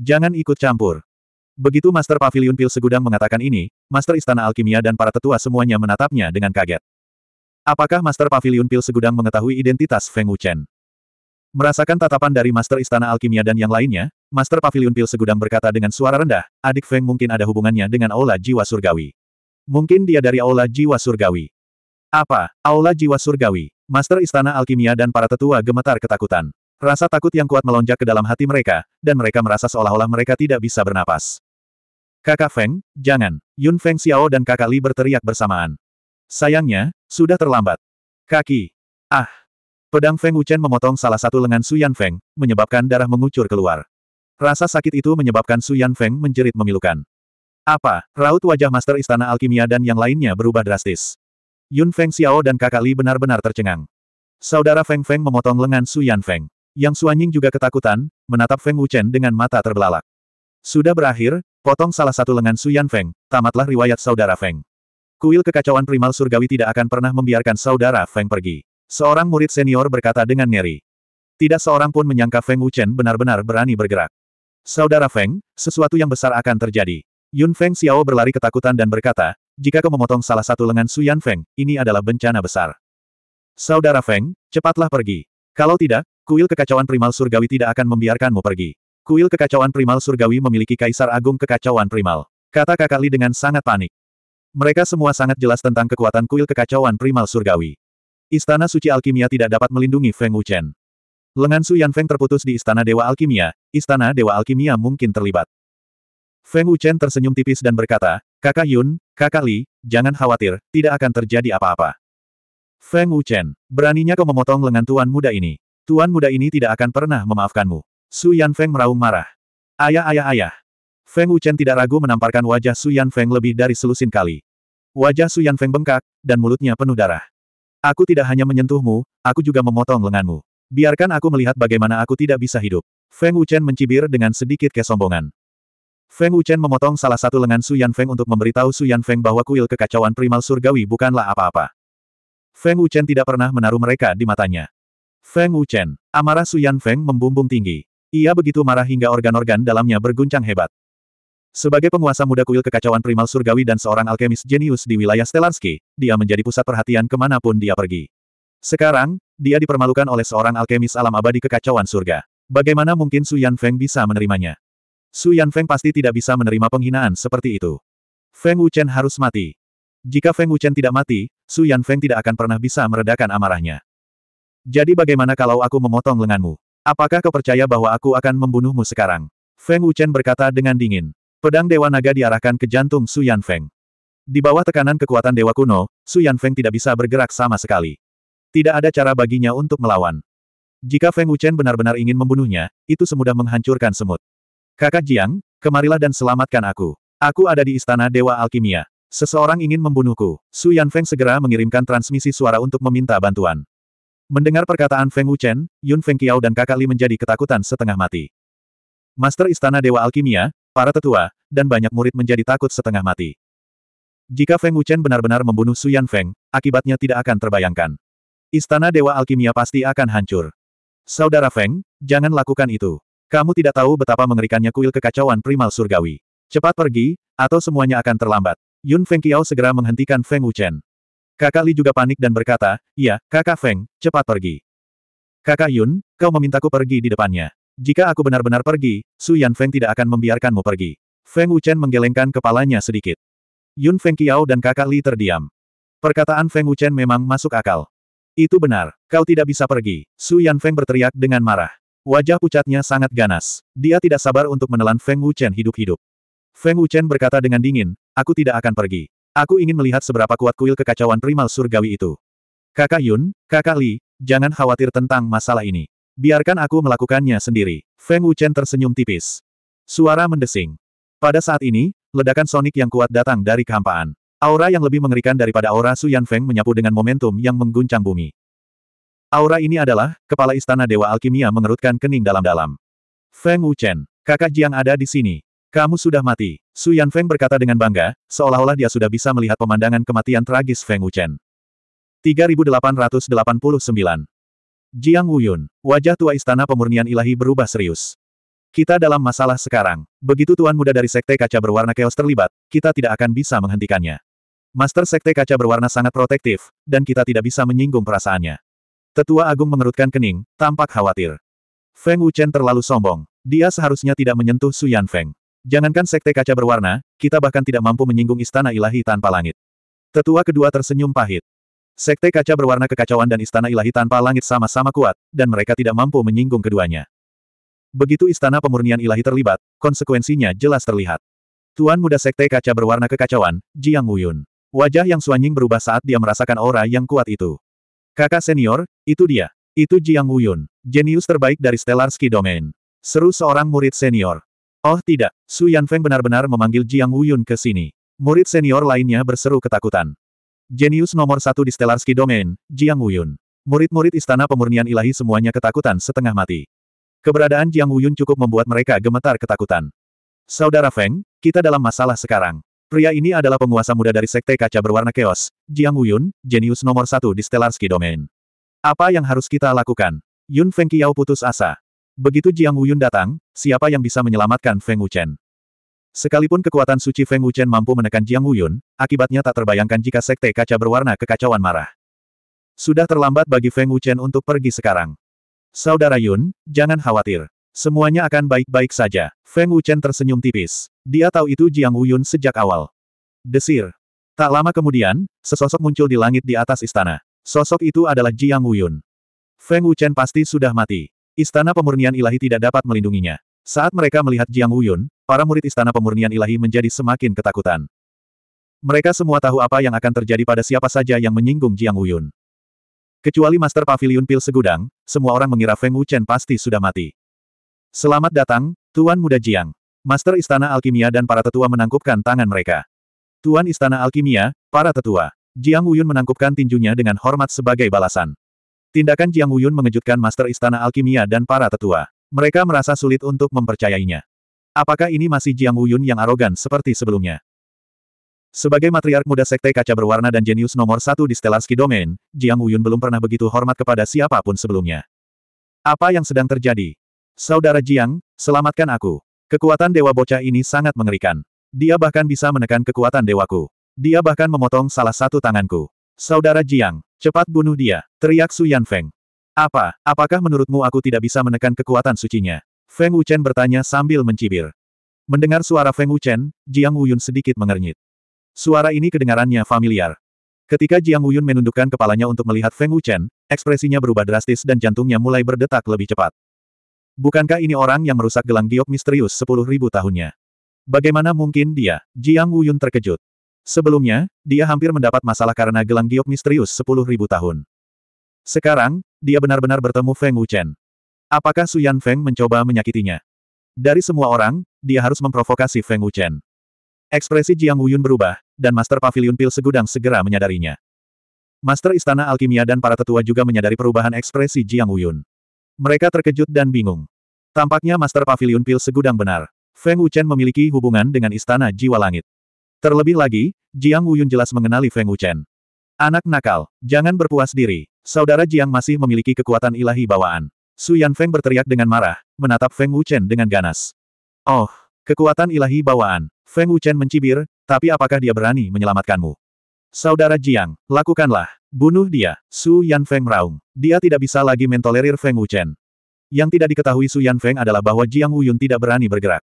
Jangan ikut campur. Begitu Master pavilion Pil Segudang mengatakan ini, Master Istana Alkimia dan para tetua semuanya menatapnya dengan kaget. Apakah Master pavilion Pil Segudang mengetahui identitas Feng Wuchen? Merasakan tatapan dari Master Istana Alkimia dan yang lainnya, Master pavilion Pil Segudang berkata dengan suara rendah, adik Feng mungkin ada hubungannya dengan Aula Jiwa Surgawi. Mungkin dia dari Aula Jiwa Surgawi. Apa, Aula Jiwa Surgawi? Master Istana Alkimia dan para tetua gemetar ketakutan. Rasa takut yang kuat melonjak ke dalam hati mereka, dan mereka merasa seolah-olah mereka tidak bisa bernapas. Kakak Feng, jangan. Yun Feng Xiao dan kakak Li berteriak bersamaan. Sayangnya, sudah terlambat. Kaki. Ah. Pedang Feng Wuchen memotong salah satu lengan Su Yan Feng, menyebabkan darah mengucur keluar. Rasa sakit itu menyebabkan Su Yan Feng menjerit memilukan. Apa? Raut wajah Master Istana Alkimia dan yang lainnya berubah drastis. Yun Feng Xiao dan kakak Li benar-benar tercengang. Saudara Feng Feng memotong lengan Su Yan Feng. Yang Suanying juga ketakutan, menatap Feng Wuchen dengan mata terbelalak. Sudah berakhir, Potong salah satu lengan Suyan Feng, tamatlah riwayat saudara Feng. Kuil kekacauan primal surgawi tidak akan pernah membiarkan saudara Feng pergi. Seorang murid senior berkata dengan ngeri. Tidak seorang pun menyangka Feng Wuchen benar-benar berani bergerak. Saudara Feng, sesuatu yang besar akan terjadi. Yun Feng Xiao berlari ketakutan dan berkata, jika kau memotong salah satu lengan Suyan Feng, ini adalah bencana besar. Saudara Feng, cepatlah pergi. Kalau tidak, kuil kekacauan primal surgawi tidak akan membiarkanmu pergi. Kuil kekacauan primal surgawi memiliki kaisar agung kekacauan primal. Kata kakak Li dengan sangat panik. Mereka semua sangat jelas tentang kekuatan kuil kekacauan primal surgawi. Istana suci alkimia tidak dapat melindungi Feng Wuchen. Lengan Su Feng terputus di istana dewa alkimia, istana dewa alkimia mungkin terlibat. Feng Wuchen tersenyum tipis dan berkata, Kakak Yun, Kakak Li, jangan khawatir, tidak akan terjadi apa-apa. Feng Wuchen, beraninya kau memotong lengan tuan muda ini. Tuan muda ini tidak akan pernah memaafkanmu. Su Feng meraung marah. Ayah ayah ayah. Feng Wuchen tidak ragu menamparkan wajah Su Feng lebih dari selusin kali. Wajah Su Feng bengkak, dan mulutnya penuh darah. Aku tidak hanya menyentuhmu, aku juga memotong lenganmu. Biarkan aku melihat bagaimana aku tidak bisa hidup. Feng Wuchen mencibir dengan sedikit kesombongan. Feng Wuchen memotong salah satu lengan Su Feng untuk memberitahu Su Feng bahwa kuil kekacauan primal surgawi bukanlah apa-apa. Feng Wuchen tidak pernah menaruh mereka di matanya. Feng Wuchen, amarah Su Feng membumbung tinggi. Ia begitu marah hingga organ-organ dalamnya berguncang hebat. Sebagai penguasa muda kuil kekacauan primal surgawi dan seorang alkemis jenius di wilayah Stelanski, dia menjadi pusat perhatian kemanapun dia pergi. Sekarang, dia dipermalukan oleh seorang alkemis alam abadi kekacauan surga. Bagaimana mungkin Su Feng bisa menerimanya? Su Feng pasti tidak bisa menerima penghinaan seperti itu. Feng Wuchen harus mati. Jika Feng Wuchen tidak mati, Su Feng tidak akan pernah bisa meredakan amarahnya. Jadi bagaimana kalau aku memotong lenganmu? Apakah kau percaya bahwa aku akan membunuhmu sekarang? Feng Wuchen berkata dengan dingin. Pedang Dewa Naga diarahkan ke jantung Su Feng. Di bawah tekanan kekuatan Dewa Kuno, Su Feng tidak bisa bergerak sama sekali. Tidak ada cara baginya untuk melawan. Jika Feng Wuchen benar-benar ingin membunuhnya, itu semudah menghancurkan semut. Kakak Jiang, kemarilah dan selamatkan aku. Aku ada di Istana Dewa Alkimia. Seseorang ingin membunuhku. Su Feng segera mengirimkan transmisi suara untuk meminta bantuan. Mendengar perkataan Feng Wuchen, Yun Feng Qiao dan kakak Li menjadi ketakutan setengah mati. Master Istana Dewa Alkimia, para tetua, dan banyak murid menjadi takut setengah mati. Jika Feng Wuchen benar-benar membunuh Su Yan Feng, akibatnya tidak akan terbayangkan. Istana Dewa Alkimia pasti akan hancur. Saudara Feng, jangan lakukan itu. Kamu tidak tahu betapa mengerikannya kuil kekacauan primal surgawi. Cepat pergi, atau semuanya akan terlambat. Yun Feng Qiao segera menghentikan Feng Wuchen. Kakak Li juga panik dan berkata, "Ya, kakak Feng, cepat pergi. Kakak Yun, kau memintaku pergi di depannya. Jika aku benar-benar pergi, Su Yan Feng tidak akan membiarkanmu pergi. Feng Wuchen menggelengkan kepalanya sedikit. Yun Feng Qiao dan kakak Li terdiam. Perkataan Feng Wuchen memang masuk akal. Itu benar, kau tidak bisa pergi. Su Yan Feng berteriak dengan marah. Wajah pucatnya sangat ganas. Dia tidak sabar untuk menelan Feng Wuchen hidup-hidup. Feng Wuchen berkata dengan dingin, aku tidak akan pergi. Aku ingin melihat seberapa kuat kuil kekacauan primal surgawi itu. Kakak Yun, kakak Li, jangan khawatir tentang masalah ini. Biarkan aku melakukannya sendiri. Feng Wuchen tersenyum tipis. Suara mendesing. Pada saat ini, ledakan sonik yang kuat datang dari kehampaan. Aura yang lebih mengerikan daripada aura Su Yan Feng menyapu dengan momentum yang mengguncang bumi. Aura ini adalah, kepala istana Dewa Alkimia mengerutkan kening dalam-dalam. Feng Wuchen, kakak Jiang ada di sini. Kamu sudah mati. Su Feng berkata dengan bangga, seolah-olah dia sudah bisa melihat pemandangan kematian tragis Feng Wuchen. 3889. Jiang Wuyun, wajah tua istana pemurnian ilahi berubah serius. Kita dalam masalah sekarang. Begitu tuan muda dari sekte kaca berwarna keos terlibat, kita tidak akan bisa menghentikannya. Master sekte kaca berwarna sangat protektif, dan kita tidak bisa menyinggung perasaannya. Tetua Agung mengerutkan kening, tampak khawatir. Feng Wuchen terlalu sombong. Dia seharusnya tidak menyentuh Su Feng. Jangankan sekte kaca berwarna, kita bahkan tidak mampu menyinggung istana ilahi tanpa langit. Tetua kedua tersenyum pahit. Sekte kaca berwarna kekacauan dan istana ilahi tanpa langit sama-sama kuat, dan mereka tidak mampu menyinggung keduanya. Begitu istana pemurnian ilahi terlibat, konsekuensinya jelas terlihat. Tuan muda sekte kaca berwarna kekacauan, Jiang Wuyun. Wajah yang Suanying berubah saat dia merasakan aura yang kuat itu. Kakak senior, itu dia. Itu Jiang Wuyun, jenius terbaik dari Stellarski Domain. Seru seorang murid senior. Oh tidak, Su Yanfeng benar-benar memanggil Jiang Wuyun ke sini. Murid senior lainnya berseru ketakutan. Jenius nomor satu di Stellarski Domain, Jiang Wuyun. Murid-murid istana pemurnian ilahi semuanya ketakutan setengah mati. Keberadaan Jiang Wuyun cukup membuat mereka gemetar ketakutan. Saudara Feng, kita dalam masalah sekarang. Pria ini adalah penguasa muda dari Sekte Kaca Berwarna keos, Jiang Wuyun, jenius nomor satu di Stellarski Domain. Apa yang harus kita lakukan? Yun Feng Kiao putus asa. Begitu Jiang Wuyun datang, siapa yang bisa menyelamatkan Feng Wuchen? Sekalipun kekuatan suci Feng Wuchen mampu menekan Jiang Wuyun, akibatnya tak terbayangkan jika sekte kaca berwarna kekacauan marah. Sudah terlambat bagi Feng Wuchen untuk pergi sekarang. Saudara Yun, jangan khawatir. Semuanya akan baik-baik saja. Feng Wuchen tersenyum tipis. Dia tahu itu Jiang Wuyun sejak awal. Desir. Tak lama kemudian, sesosok muncul di langit di atas istana. Sosok itu adalah Jiang Wuyun. Feng Wuchen pasti sudah mati. Istana pemurnian ilahi tidak dapat melindunginya. Saat mereka melihat Jiang Wuyun, para murid istana pemurnian ilahi menjadi semakin ketakutan. Mereka semua tahu apa yang akan terjadi pada siapa saja yang menyinggung Jiang Wuyun. Kecuali Master Pavilion Pil Segudang, semua orang mengira Feng Wuchen pasti sudah mati. Selamat datang, Tuan Muda Jiang. Master Istana Alkimia dan para tetua menangkupkan tangan mereka. Tuan Istana Alkimia, para tetua. Jiang Wuyun menangkupkan tinjunya dengan hormat sebagai balasan. Tindakan Jiang Wuyun mengejutkan Master Istana Alkimia dan para tetua. Mereka merasa sulit untuk mempercayainya. Apakah ini masih Jiang Wuyun yang arogan seperti sebelumnya? Sebagai matriark muda sekte kaca berwarna dan jenius nomor satu di Stellarski Domain, Jiang Wuyun belum pernah begitu hormat kepada siapapun sebelumnya. Apa yang sedang terjadi? Saudara Jiang, selamatkan aku. Kekuatan dewa bocah ini sangat mengerikan. Dia bahkan bisa menekan kekuatan dewaku. Dia bahkan memotong salah satu tanganku. Saudara Jiang, Cepat bunuh dia, teriak Su Feng. Apa, apakah menurutmu aku tidak bisa menekan kekuatan sucinya? Feng Wuchen bertanya sambil mencibir. Mendengar suara Feng Wuchen, Jiang Wuyun sedikit mengernyit. Suara ini kedengarannya familiar. Ketika Jiang Wuyun menundukkan kepalanya untuk melihat Feng Wuchen, ekspresinya berubah drastis dan jantungnya mulai berdetak lebih cepat. Bukankah ini orang yang merusak gelang giok misterius sepuluh ribu tahunnya? Bagaimana mungkin dia? Jiang Wuyun terkejut. Sebelumnya, dia hampir mendapat masalah karena gelang giok misterius sepuluh ribu tahun. Sekarang, dia benar-benar bertemu Feng Wuchen. Apakah Suyan Feng mencoba menyakitinya? Dari semua orang, dia harus memprovokasi Feng Wuchen. Ekspresi Jiang Wuyun berubah, dan Master Pavilion Pil Segudang segera menyadarinya. Master Istana Alkimia dan para tetua juga menyadari perubahan ekspresi Jiang Wuyun. Mereka terkejut dan bingung. Tampaknya Master Pavilion Pil Segudang benar. Feng Wuchen memiliki hubungan dengan Istana Jiwa Langit. Terlebih lagi, Jiang Wuyun jelas mengenali Feng Wuchen. Anak nakal, jangan berpuas diri. Saudara Jiang masih memiliki kekuatan ilahi bawaan. Su Yan Feng berteriak dengan marah, menatap Feng Wuchen dengan ganas. Oh, kekuatan ilahi bawaan. Feng Wuchen mencibir, tapi apakah dia berani menyelamatkanmu? Saudara Jiang, lakukanlah. Bunuh dia, Su Yan Feng meraung. Dia tidak bisa lagi mentolerir Feng Wuchen. Yang tidak diketahui Su Yan Feng adalah bahwa Jiang Wuyun tidak berani bergerak.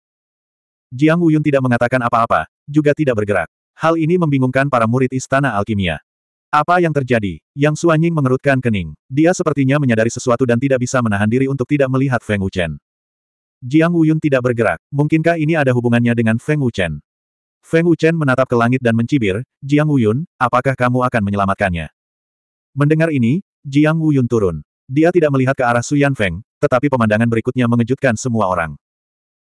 Jiang Wuyun tidak mengatakan apa-apa, juga tidak bergerak. Hal ini membingungkan para murid Istana Alkimia. Apa yang terjadi? Yang Suanying mengerutkan kening. Dia sepertinya menyadari sesuatu dan tidak bisa menahan diri untuk tidak melihat Feng Wuchen. Jiang Wuyun tidak bergerak. Mungkinkah ini ada hubungannya dengan Feng Wuchen? Feng Wuchen menatap ke langit dan mencibir, Jiang Wuyun, apakah kamu akan menyelamatkannya? Mendengar ini, Jiang Wuyun turun. Dia tidak melihat ke arah Suyan Feng, tetapi pemandangan berikutnya mengejutkan semua orang.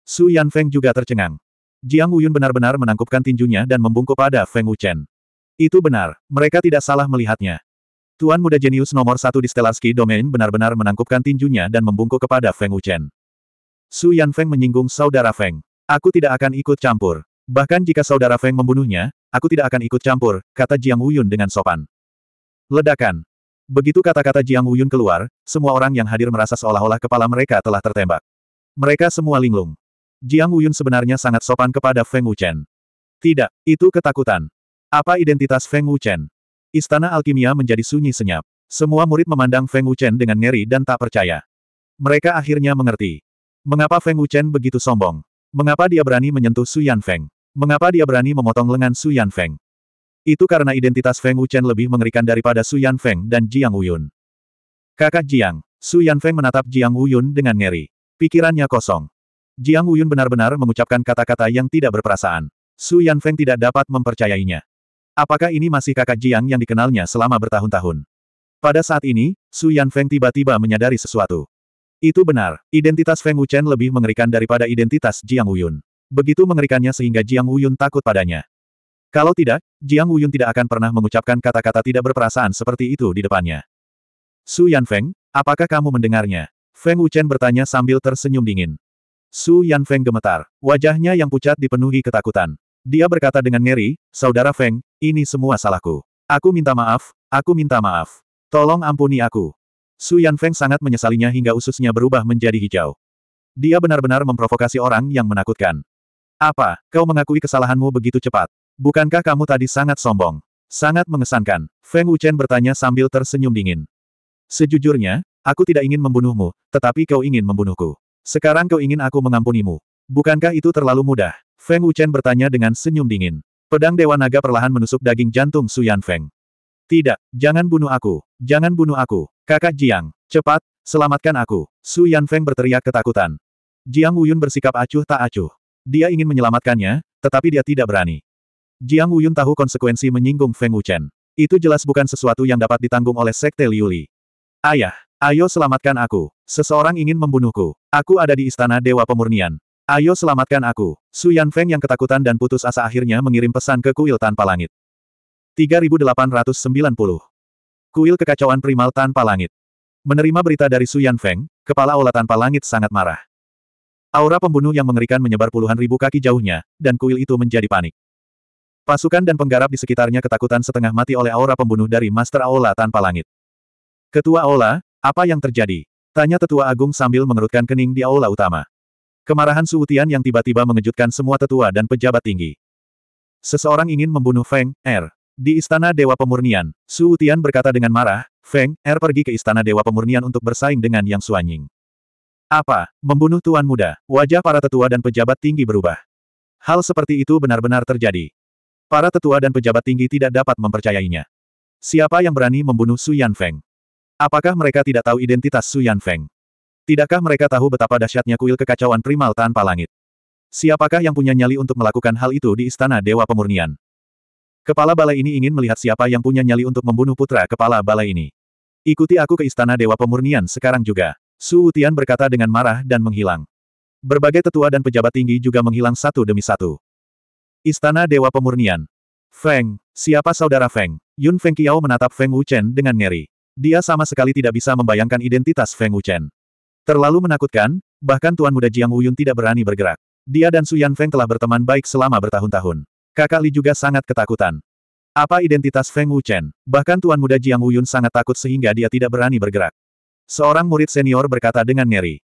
Su Yan Feng juga tercengang. Jiang Wuyun benar-benar menangkupkan tinjunya dan membungkuk pada Feng Wuchen. Itu benar, mereka tidak salah melihatnya. Tuan muda jenius nomor satu di Stelarski Domain benar-benar menangkupkan tinjunya dan membungkuk kepada Feng Wuchen. Su Yan Feng menyinggung saudara Feng. Aku tidak akan ikut campur. Bahkan jika saudara Feng membunuhnya, aku tidak akan ikut campur, kata Jiang Wuyun dengan sopan. Ledakan. Begitu kata-kata Jiang Wuyun keluar, semua orang yang hadir merasa seolah-olah kepala mereka telah tertembak. Mereka semua linglung. Jiang Wuyun sebenarnya sangat sopan kepada Feng Wuchen. Tidak, itu ketakutan. Apa identitas Feng Wuchen? Istana alkimia menjadi sunyi senyap. Semua murid memandang Feng Wuchen dengan ngeri dan tak percaya. Mereka akhirnya mengerti. Mengapa Feng Wuchen begitu sombong? Mengapa dia berani menyentuh Su Yan Feng? Mengapa dia berani memotong lengan Su Yan Feng? Itu karena identitas Feng Wuchen lebih mengerikan daripada Su Yan Feng dan Jiang Wuyun. Kakak Jiang, Su Yan Feng menatap Jiang Wuyun dengan ngeri. Pikirannya kosong. Jiang Wuyun benar-benar mengucapkan kata-kata yang tidak berperasaan. Su Yan Feng tidak dapat mempercayainya. Apakah ini masih kakak Jiang yang dikenalnya selama bertahun-tahun? Pada saat ini, Su Yan Feng tiba-tiba menyadari sesuatu. Itu benar, identitas Feng Wuchen lebih mengerikan daripada identitas Jiang Wuyun. Begitu mengerikannya sehingga Jiang Wuyun takut padanya. Kalau tidak, Jiang Wuyun tidak akan pernah mengucapkan kata-kata tidak berperasaan seperti itu di depannya. Su Yan Feng, apakah kamu mendengarnya? Feng Wuchen bertanya sambil tersenyum dingin. Su Feng gemetar. Wajahnya yang pucat dipenuhi ketakutan. Dia berkata dengan ngeri, Saudara Feng, ini semua salahku. Aku minta maaf, aku minta maaf. Tolong ampuni aku. Su Feng sangat menyesalinya hingga ususnya berubah menjadi hijau. Dia benar-benar memprovokasi orang yang menakutkan. Apa, kau mengakui kesalahanmu begitu cepat? Bukankah kamu tadi sangat sombong? Sangat mengesankan, Feng Wuchen bertanya sambil tersenyum dingin. Sejujurnya, aku tidak ingin membunuhmu, tetapi kau ingin membunuhku. Sekarang kau ingin aku mengampunimu. Bukankah itu terlalu mudah? Feng Wuchen bertanya dengan senyum dingin. Pedang Dewa Naga perlahan menusuk daging jantung Suyan Feng. Tidak, jangan bunuh aku, jangan bunuh aku, kakak Jiang, cepat, selamatkan aku, Su Yan Feng berteriak ketakutan. Jiang Wuyun bersikap acuh tak acuh. Dia ingin menyelamatkannya, tetapi dia tidak berani. Jiang Wuyun tahu konsekuensi menyinggung Feng Wuchen. Itu jelas bukan sesuatu yang dapat ditanggung oleh Sekte Liuli. Ayah, Ayo selamatkan aku. Seseorang ingin membunuhku. Aku ada di istana Dewa Pemurnian. Ayo selamatkan aku. Su Feng yang ketakutan dan putus asa akhirnya mengirim pesan ke kuil tanpa langit. 3890. Kuil kekacauan primal tanpa langit. Menerima berita dari Su Feng, kepala Aula tanpa langit sangat marah. Aura pembunuh yang mengerikan menyebar puluhan ribu kaki jauhnya, dan kuil itu menjadi panik. Pasukan dan penggarap di sekitarnya ketakutan setengah mati oleh aura pembunuh dari Master Aula tanpa langit. Ketua Aula, apa yang terjadi? Tanya tetua agung sambil mengerutkan kening di aula utama. Kemarahan Suutian yang tiba-tiba mengejutkan semua tetua dan pejabat tinggi. Seseorang ingin membunuh Feng, Er. Di Istana Dewa Pemurnian, Su Utian berkata dengan marah, Feng, Er pergi ke Istana Dewa Pemurnian untuk bersaing dengan Yang Suanying. Apa? Membunuh Tuan Muda? Wajah para tetua dan pejabat tinggi berubah. Hal seperti itu benar-benar terjadi. Para tetua dan pejabat tinggi tidak dapat mempercayainya. Siapa yang berani membunuh Su Yan Feng? Apakah mereka tidak tahu identitas Su Feng? Tidakkah mereka tahu betapa dahsyatnya kuil kekacauan primal tanpa langit? Siapakah yang punya nyali untuk melakukan hal itu di Istana Dewa Pemurnian? Kepala balai ini ingin melihat siapa yang punya nyali untuk membunuh putra kepala balai ini. Ikuti aku ke Istana Dewa Pemurnian sekarang juga. Su Utian berkata dengan marah dan menghilang. Berbagai tetua dan pejabat tinggi juga menghilang satu demi satu. Istana Dewa Pemurnian. Feng, siapa saudara Feng? Yun Feng Qiao menatap Feng Wuchen dengan ngeri. Dia sama sekali tidak bisa membayangkan identitas Feng Wuchen. Terlalu menakutkan, bahkan Tuan Muda Jiang Wuyun tidak berani bergerak. Dia dan Su Yan Feng telah berteman baik selama bertahun-tahun. Kakak Li juga sangat ketakutan. Apa identitas Feng Wuchen? Bahkan Tuan Muda Jiang Wuyun sangat takut sehingga dia tidak berani bergerak. Seorang murid senior berkata dengan ngeri.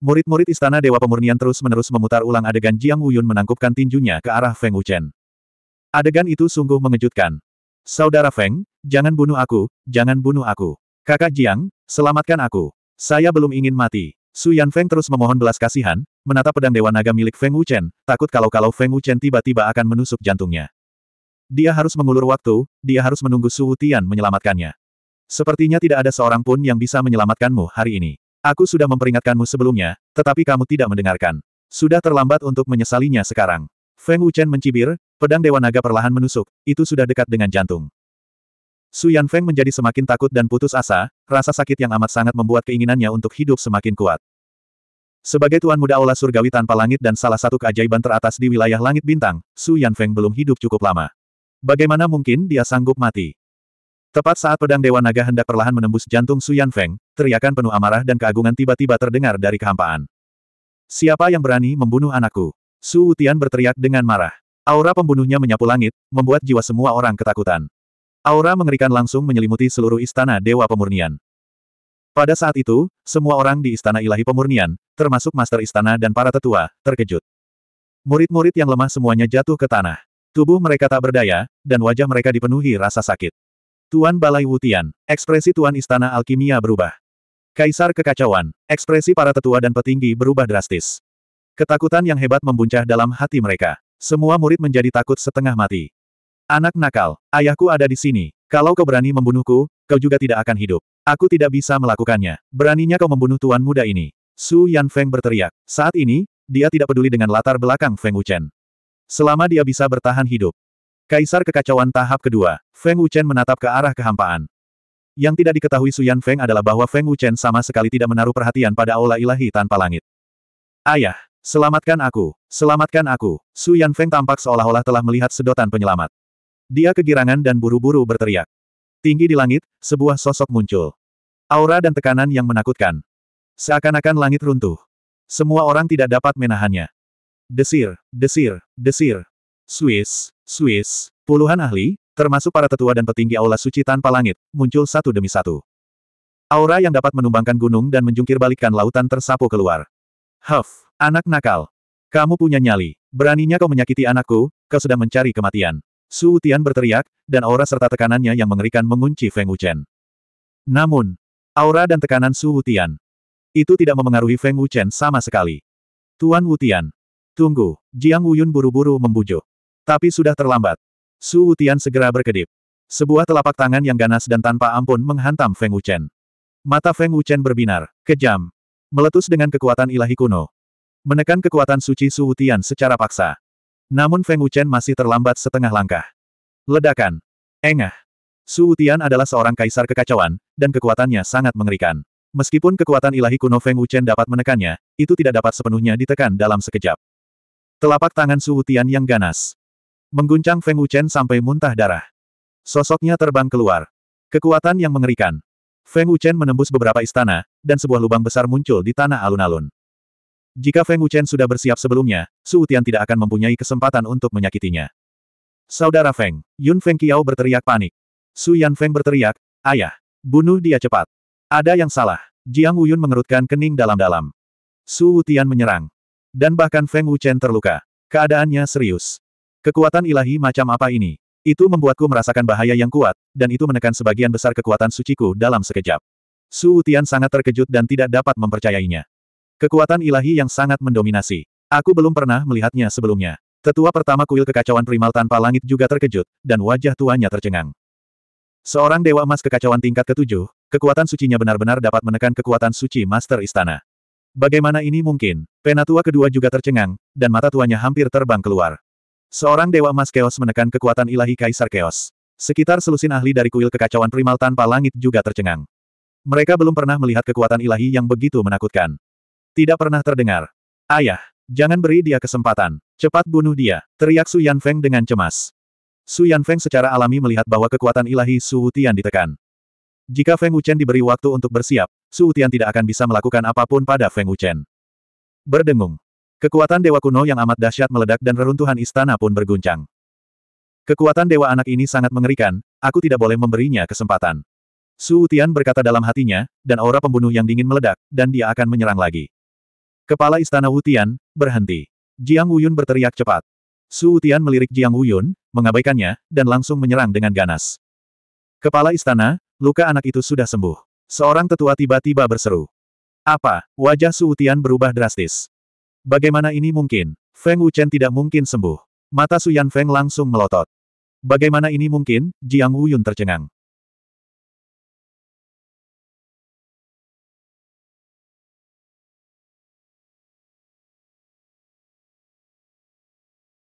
Murid-murid Istana Dewa Pemurnian terus-menerus memutar ulang adegan Jiang Wuyun menangkupkan tinjunya ke arah Feng Wuchen. Adegan itu sungguh mengejutkan. Saudara Feng, Jangan bunuh aku, jangan bunuh aku. Kakak Jiang, selamatkan aku. Saya belum ingin mati. Su Yan Feng terus memohon belas kasihan, menatap pedang Dewa Naga milik Feng Wuchen, takut kalau-kalau Feng Wuchen tiba-tiba akan menusuk jantungnya. Dia harus mengulur waktu, dia harus menunggu Su Tian menyelamatkannya. Sepertinya tidak ada seorang pun yang bisa menyelamatkanmu hari ini. Aku sudah memperingatkanmu sebelumnya, tetapi kamu tidak mendengarkan. Sudah terlambat untuk menyesalinya sekarang. Feng Wuchen mencibir, pedang Dewa Naga perlahan menusuk, itu sudah dekat dengan jantung. Su Feng menjadi semakin takut dan putus asa, rasa sakit yang amat sangat membuat keinginannya untuk hidup semakin kuat. Sebagai Tuan Muda Aula Surgawi tanpa langit dan salah satu keajaiban teratas di wilayah langit bintang, Su Feng belum hidup cukup lama. Bagaimana mungkin dia sanggup mati? Tepat saat pedang Dewa Naga hendak perlahan menembus jantung Su Feng, teriakan penuh amarah dan keagungan tiba-tiba terdengar dari kehampaan. Siapa yang berani membunuh anakku? Su Utian berteriak dengan marah. Aura pembunuhnya menyapu langit, membuat jiwa semua orang ketakutan. Aura mengerikan langsung menyelimuti seluruh istana Dewa Pemurnian. Pada saat itu, semua orang di Istana Ilahi Pemurnian, termasuk Master Istana dan para tetua, terkejut. Murid-murid yang lemah semuanya jatuh ke tanah. Tubuh mereka tak berdaya, dan wajah mereka dipenuhi rasa sakit. Tuan Balai Wutian, ekspresi Tuan Istana Alkimia berubah. Kaisar Kekacauan, ekspresi para tetua dan petinggi berubah drastis. Ketakutan yang hebat membuncah dalam hati mereka. Semua murid menjadi takut setengah mati. Anak nakal, ayahku ada di sini. Kalau kau berani membunuhku, kau juga tidak akan hidup. Aku tidak bisa melakukannya. Beraninya kau membunuh tuan muda ini. Su Yan Feng berteriak. Saat ini, dia tidak peduli dengan latar belakang Feng Wuchen. Selama dia bisa bertahan hidup. Kaisar kekacauan tahap kedua, Feng Wuchen menatap ke arah kehampaan. Yang tidak diketahui Su Yan Feng adalah bahwa Feng Wuchen sama sekali tidak menaruh perhatian pada aula ilahi tanpa langit. Ayah, selamatkan aku, selamatkan aku. Su Yan Feng tampak seolah-olah telah melihat sedotan penyelamat. Dia kegirangan dan buru-buru berteriak. Tinggi di langit, sebuah sosok muncul. Aura dan tekanan yang menakutkan. Seakan-akan langit runtuh. Semua orang tidak dapat menahannya. Desir, desir, desir. Swiss, Swiss, puluhan ahli, termasuk para tetua dan petinggi aula suci tanpa langit, muncul satu demi satu. Aura yang dapat menumbangkan gunung dan menjungkir balikkan lautan tersapu keluar. Huff, anak nakal. Kamu punya nyali. Beraninya kau menyakiti anakku, kau sedang mencari kematian. Su Tian berteriak, dan aura serta tekanannya yang mengerikan mengunci Feng Wuchen. Namun, aura dan tekanan Su Tian itu tidak memengaruhi Feng Wuchen sama sekali. Tuan Wutian, tunggu, Jiang Wuyun buru-buru membujuk. Tapi sudah terlambat. Su Wutian segera berkedip. Sebuah telapak tangan yang ganas dan tanpa ampun menghantam Feng Wuchen. Mata Feng Wuchen berbinar, kejam, meletus dengan kekuatan ilahi kuno. Menekan kekuatan suci Su Wutian secara paksa. Namun Feng Wuchen masih terlambat setengah langkah. Ledakan. Engah. Su Utian adalah seorang kaisar kekacauan, dan kekuatannya sangat mengerikan. Meskipun kekuatan ilahi kuno Feng Wuchen dapat menekannya, itu tidak dapat sepenuhnya ditekan dalam sekejap. Telapak tangan Su Utian yang ganas. Mengguncang Feng Wuchen sampai muntah darah. Sosoknya terbang keluar. Kekuatan yang mengerikan. Feng Wuchen menembus beberapa istana, dan sebuah lubang besar muncul di tanah alun-alun. Jika Feng Wuchen sudah bersiap sebelumnya, Su Utian tidak akan mempunyai kesempatan untuk menyakitinya. Saudara Feng, Yun Feng Qiao berteriak panik. Su Yan Feng berteriak, Ayah, bunuh dia cepat. Ada yang salah. Jiang Wuyun mengerutkan kening dalam-dalam. Su Utian menyerang. Dan bahkan Feng Wuchen terluka. Keadaannya serius. Kekuatan ilahi macam apa ini? Itu membuatku merasakan bahaya yang kuat, dan itu menekan sebagian besar kekuatan suciku dalam sekejap. Su Utian sangat terkejut dan tidak dapat mempercayainya. Kekuatan ilahi yang sangat mendominasi. Aku belum pernah melihatnya sebelumnya. Tetua pertama kuil kekacauan primal tanpa langit juga terkejut, dan wajah tuanya tercengang. Seorang dewa emas kekacauan tingkat ketujuh, kekuatan sucinya benar-benar dapat menekan kekuatan suci Master Istana. Bagaimana ini mungkin? Penatua kedua juga tercengang, dan mata tuanya hampir terbang keluar. Seorang dewa emas keos menekan kekuatan ilahi Kaisar Keos. Sekitar selusin ahli dari kuil kekacauan primal tanpa langit juga tercengang. Mereka belum pernah melihat kekuatan ilahi yang begitu menakutkan. Tidak pernah terdengar. Ayah, jangan beri dia kesempatan. Cepat bunuh dia, teriak Su Feng dengan cemas. Su Feng secara alami melihat bahwa kekuatan ilahi Su Wutian ditekan. Jika Feng Wuchen diberi waktu untuk bersiap, Su Wutian tidak akan bisa melakukan apapun pada Feng Wuchen. Berdengung. Kekuatan dewa kuno yang amat dahsyat meledak dan reruntuhan istana pun berguncang. Kekuatan dewa anak ini sangat mengerikan, aku tidak boleh memberinya kesempatan. Su Tian berkata dalam hatinya, dan aura pembunuh yang dingin meledak, dan dia akan menyerang lagi. Kepala Istana Wutian, berhenti. Jiang Wuyun berteriak cepat. Su Wutian melirik Jiang Wuyun, mengabaikannya, dan langsung menyerang dengan ganas. Kepala Istana, luka anak itu sudah sembuh. Seorang tetua tiba-tiba berseru. Apa? Wajah Su Wutian berubah drastis. Bagaimana ini mungkin? Feng Wuchen tidak mungkin sembuh. Mata Su Yan Feng langsung melotot. Bagaimana ini mungkin? Jiang Wuyun tercengang.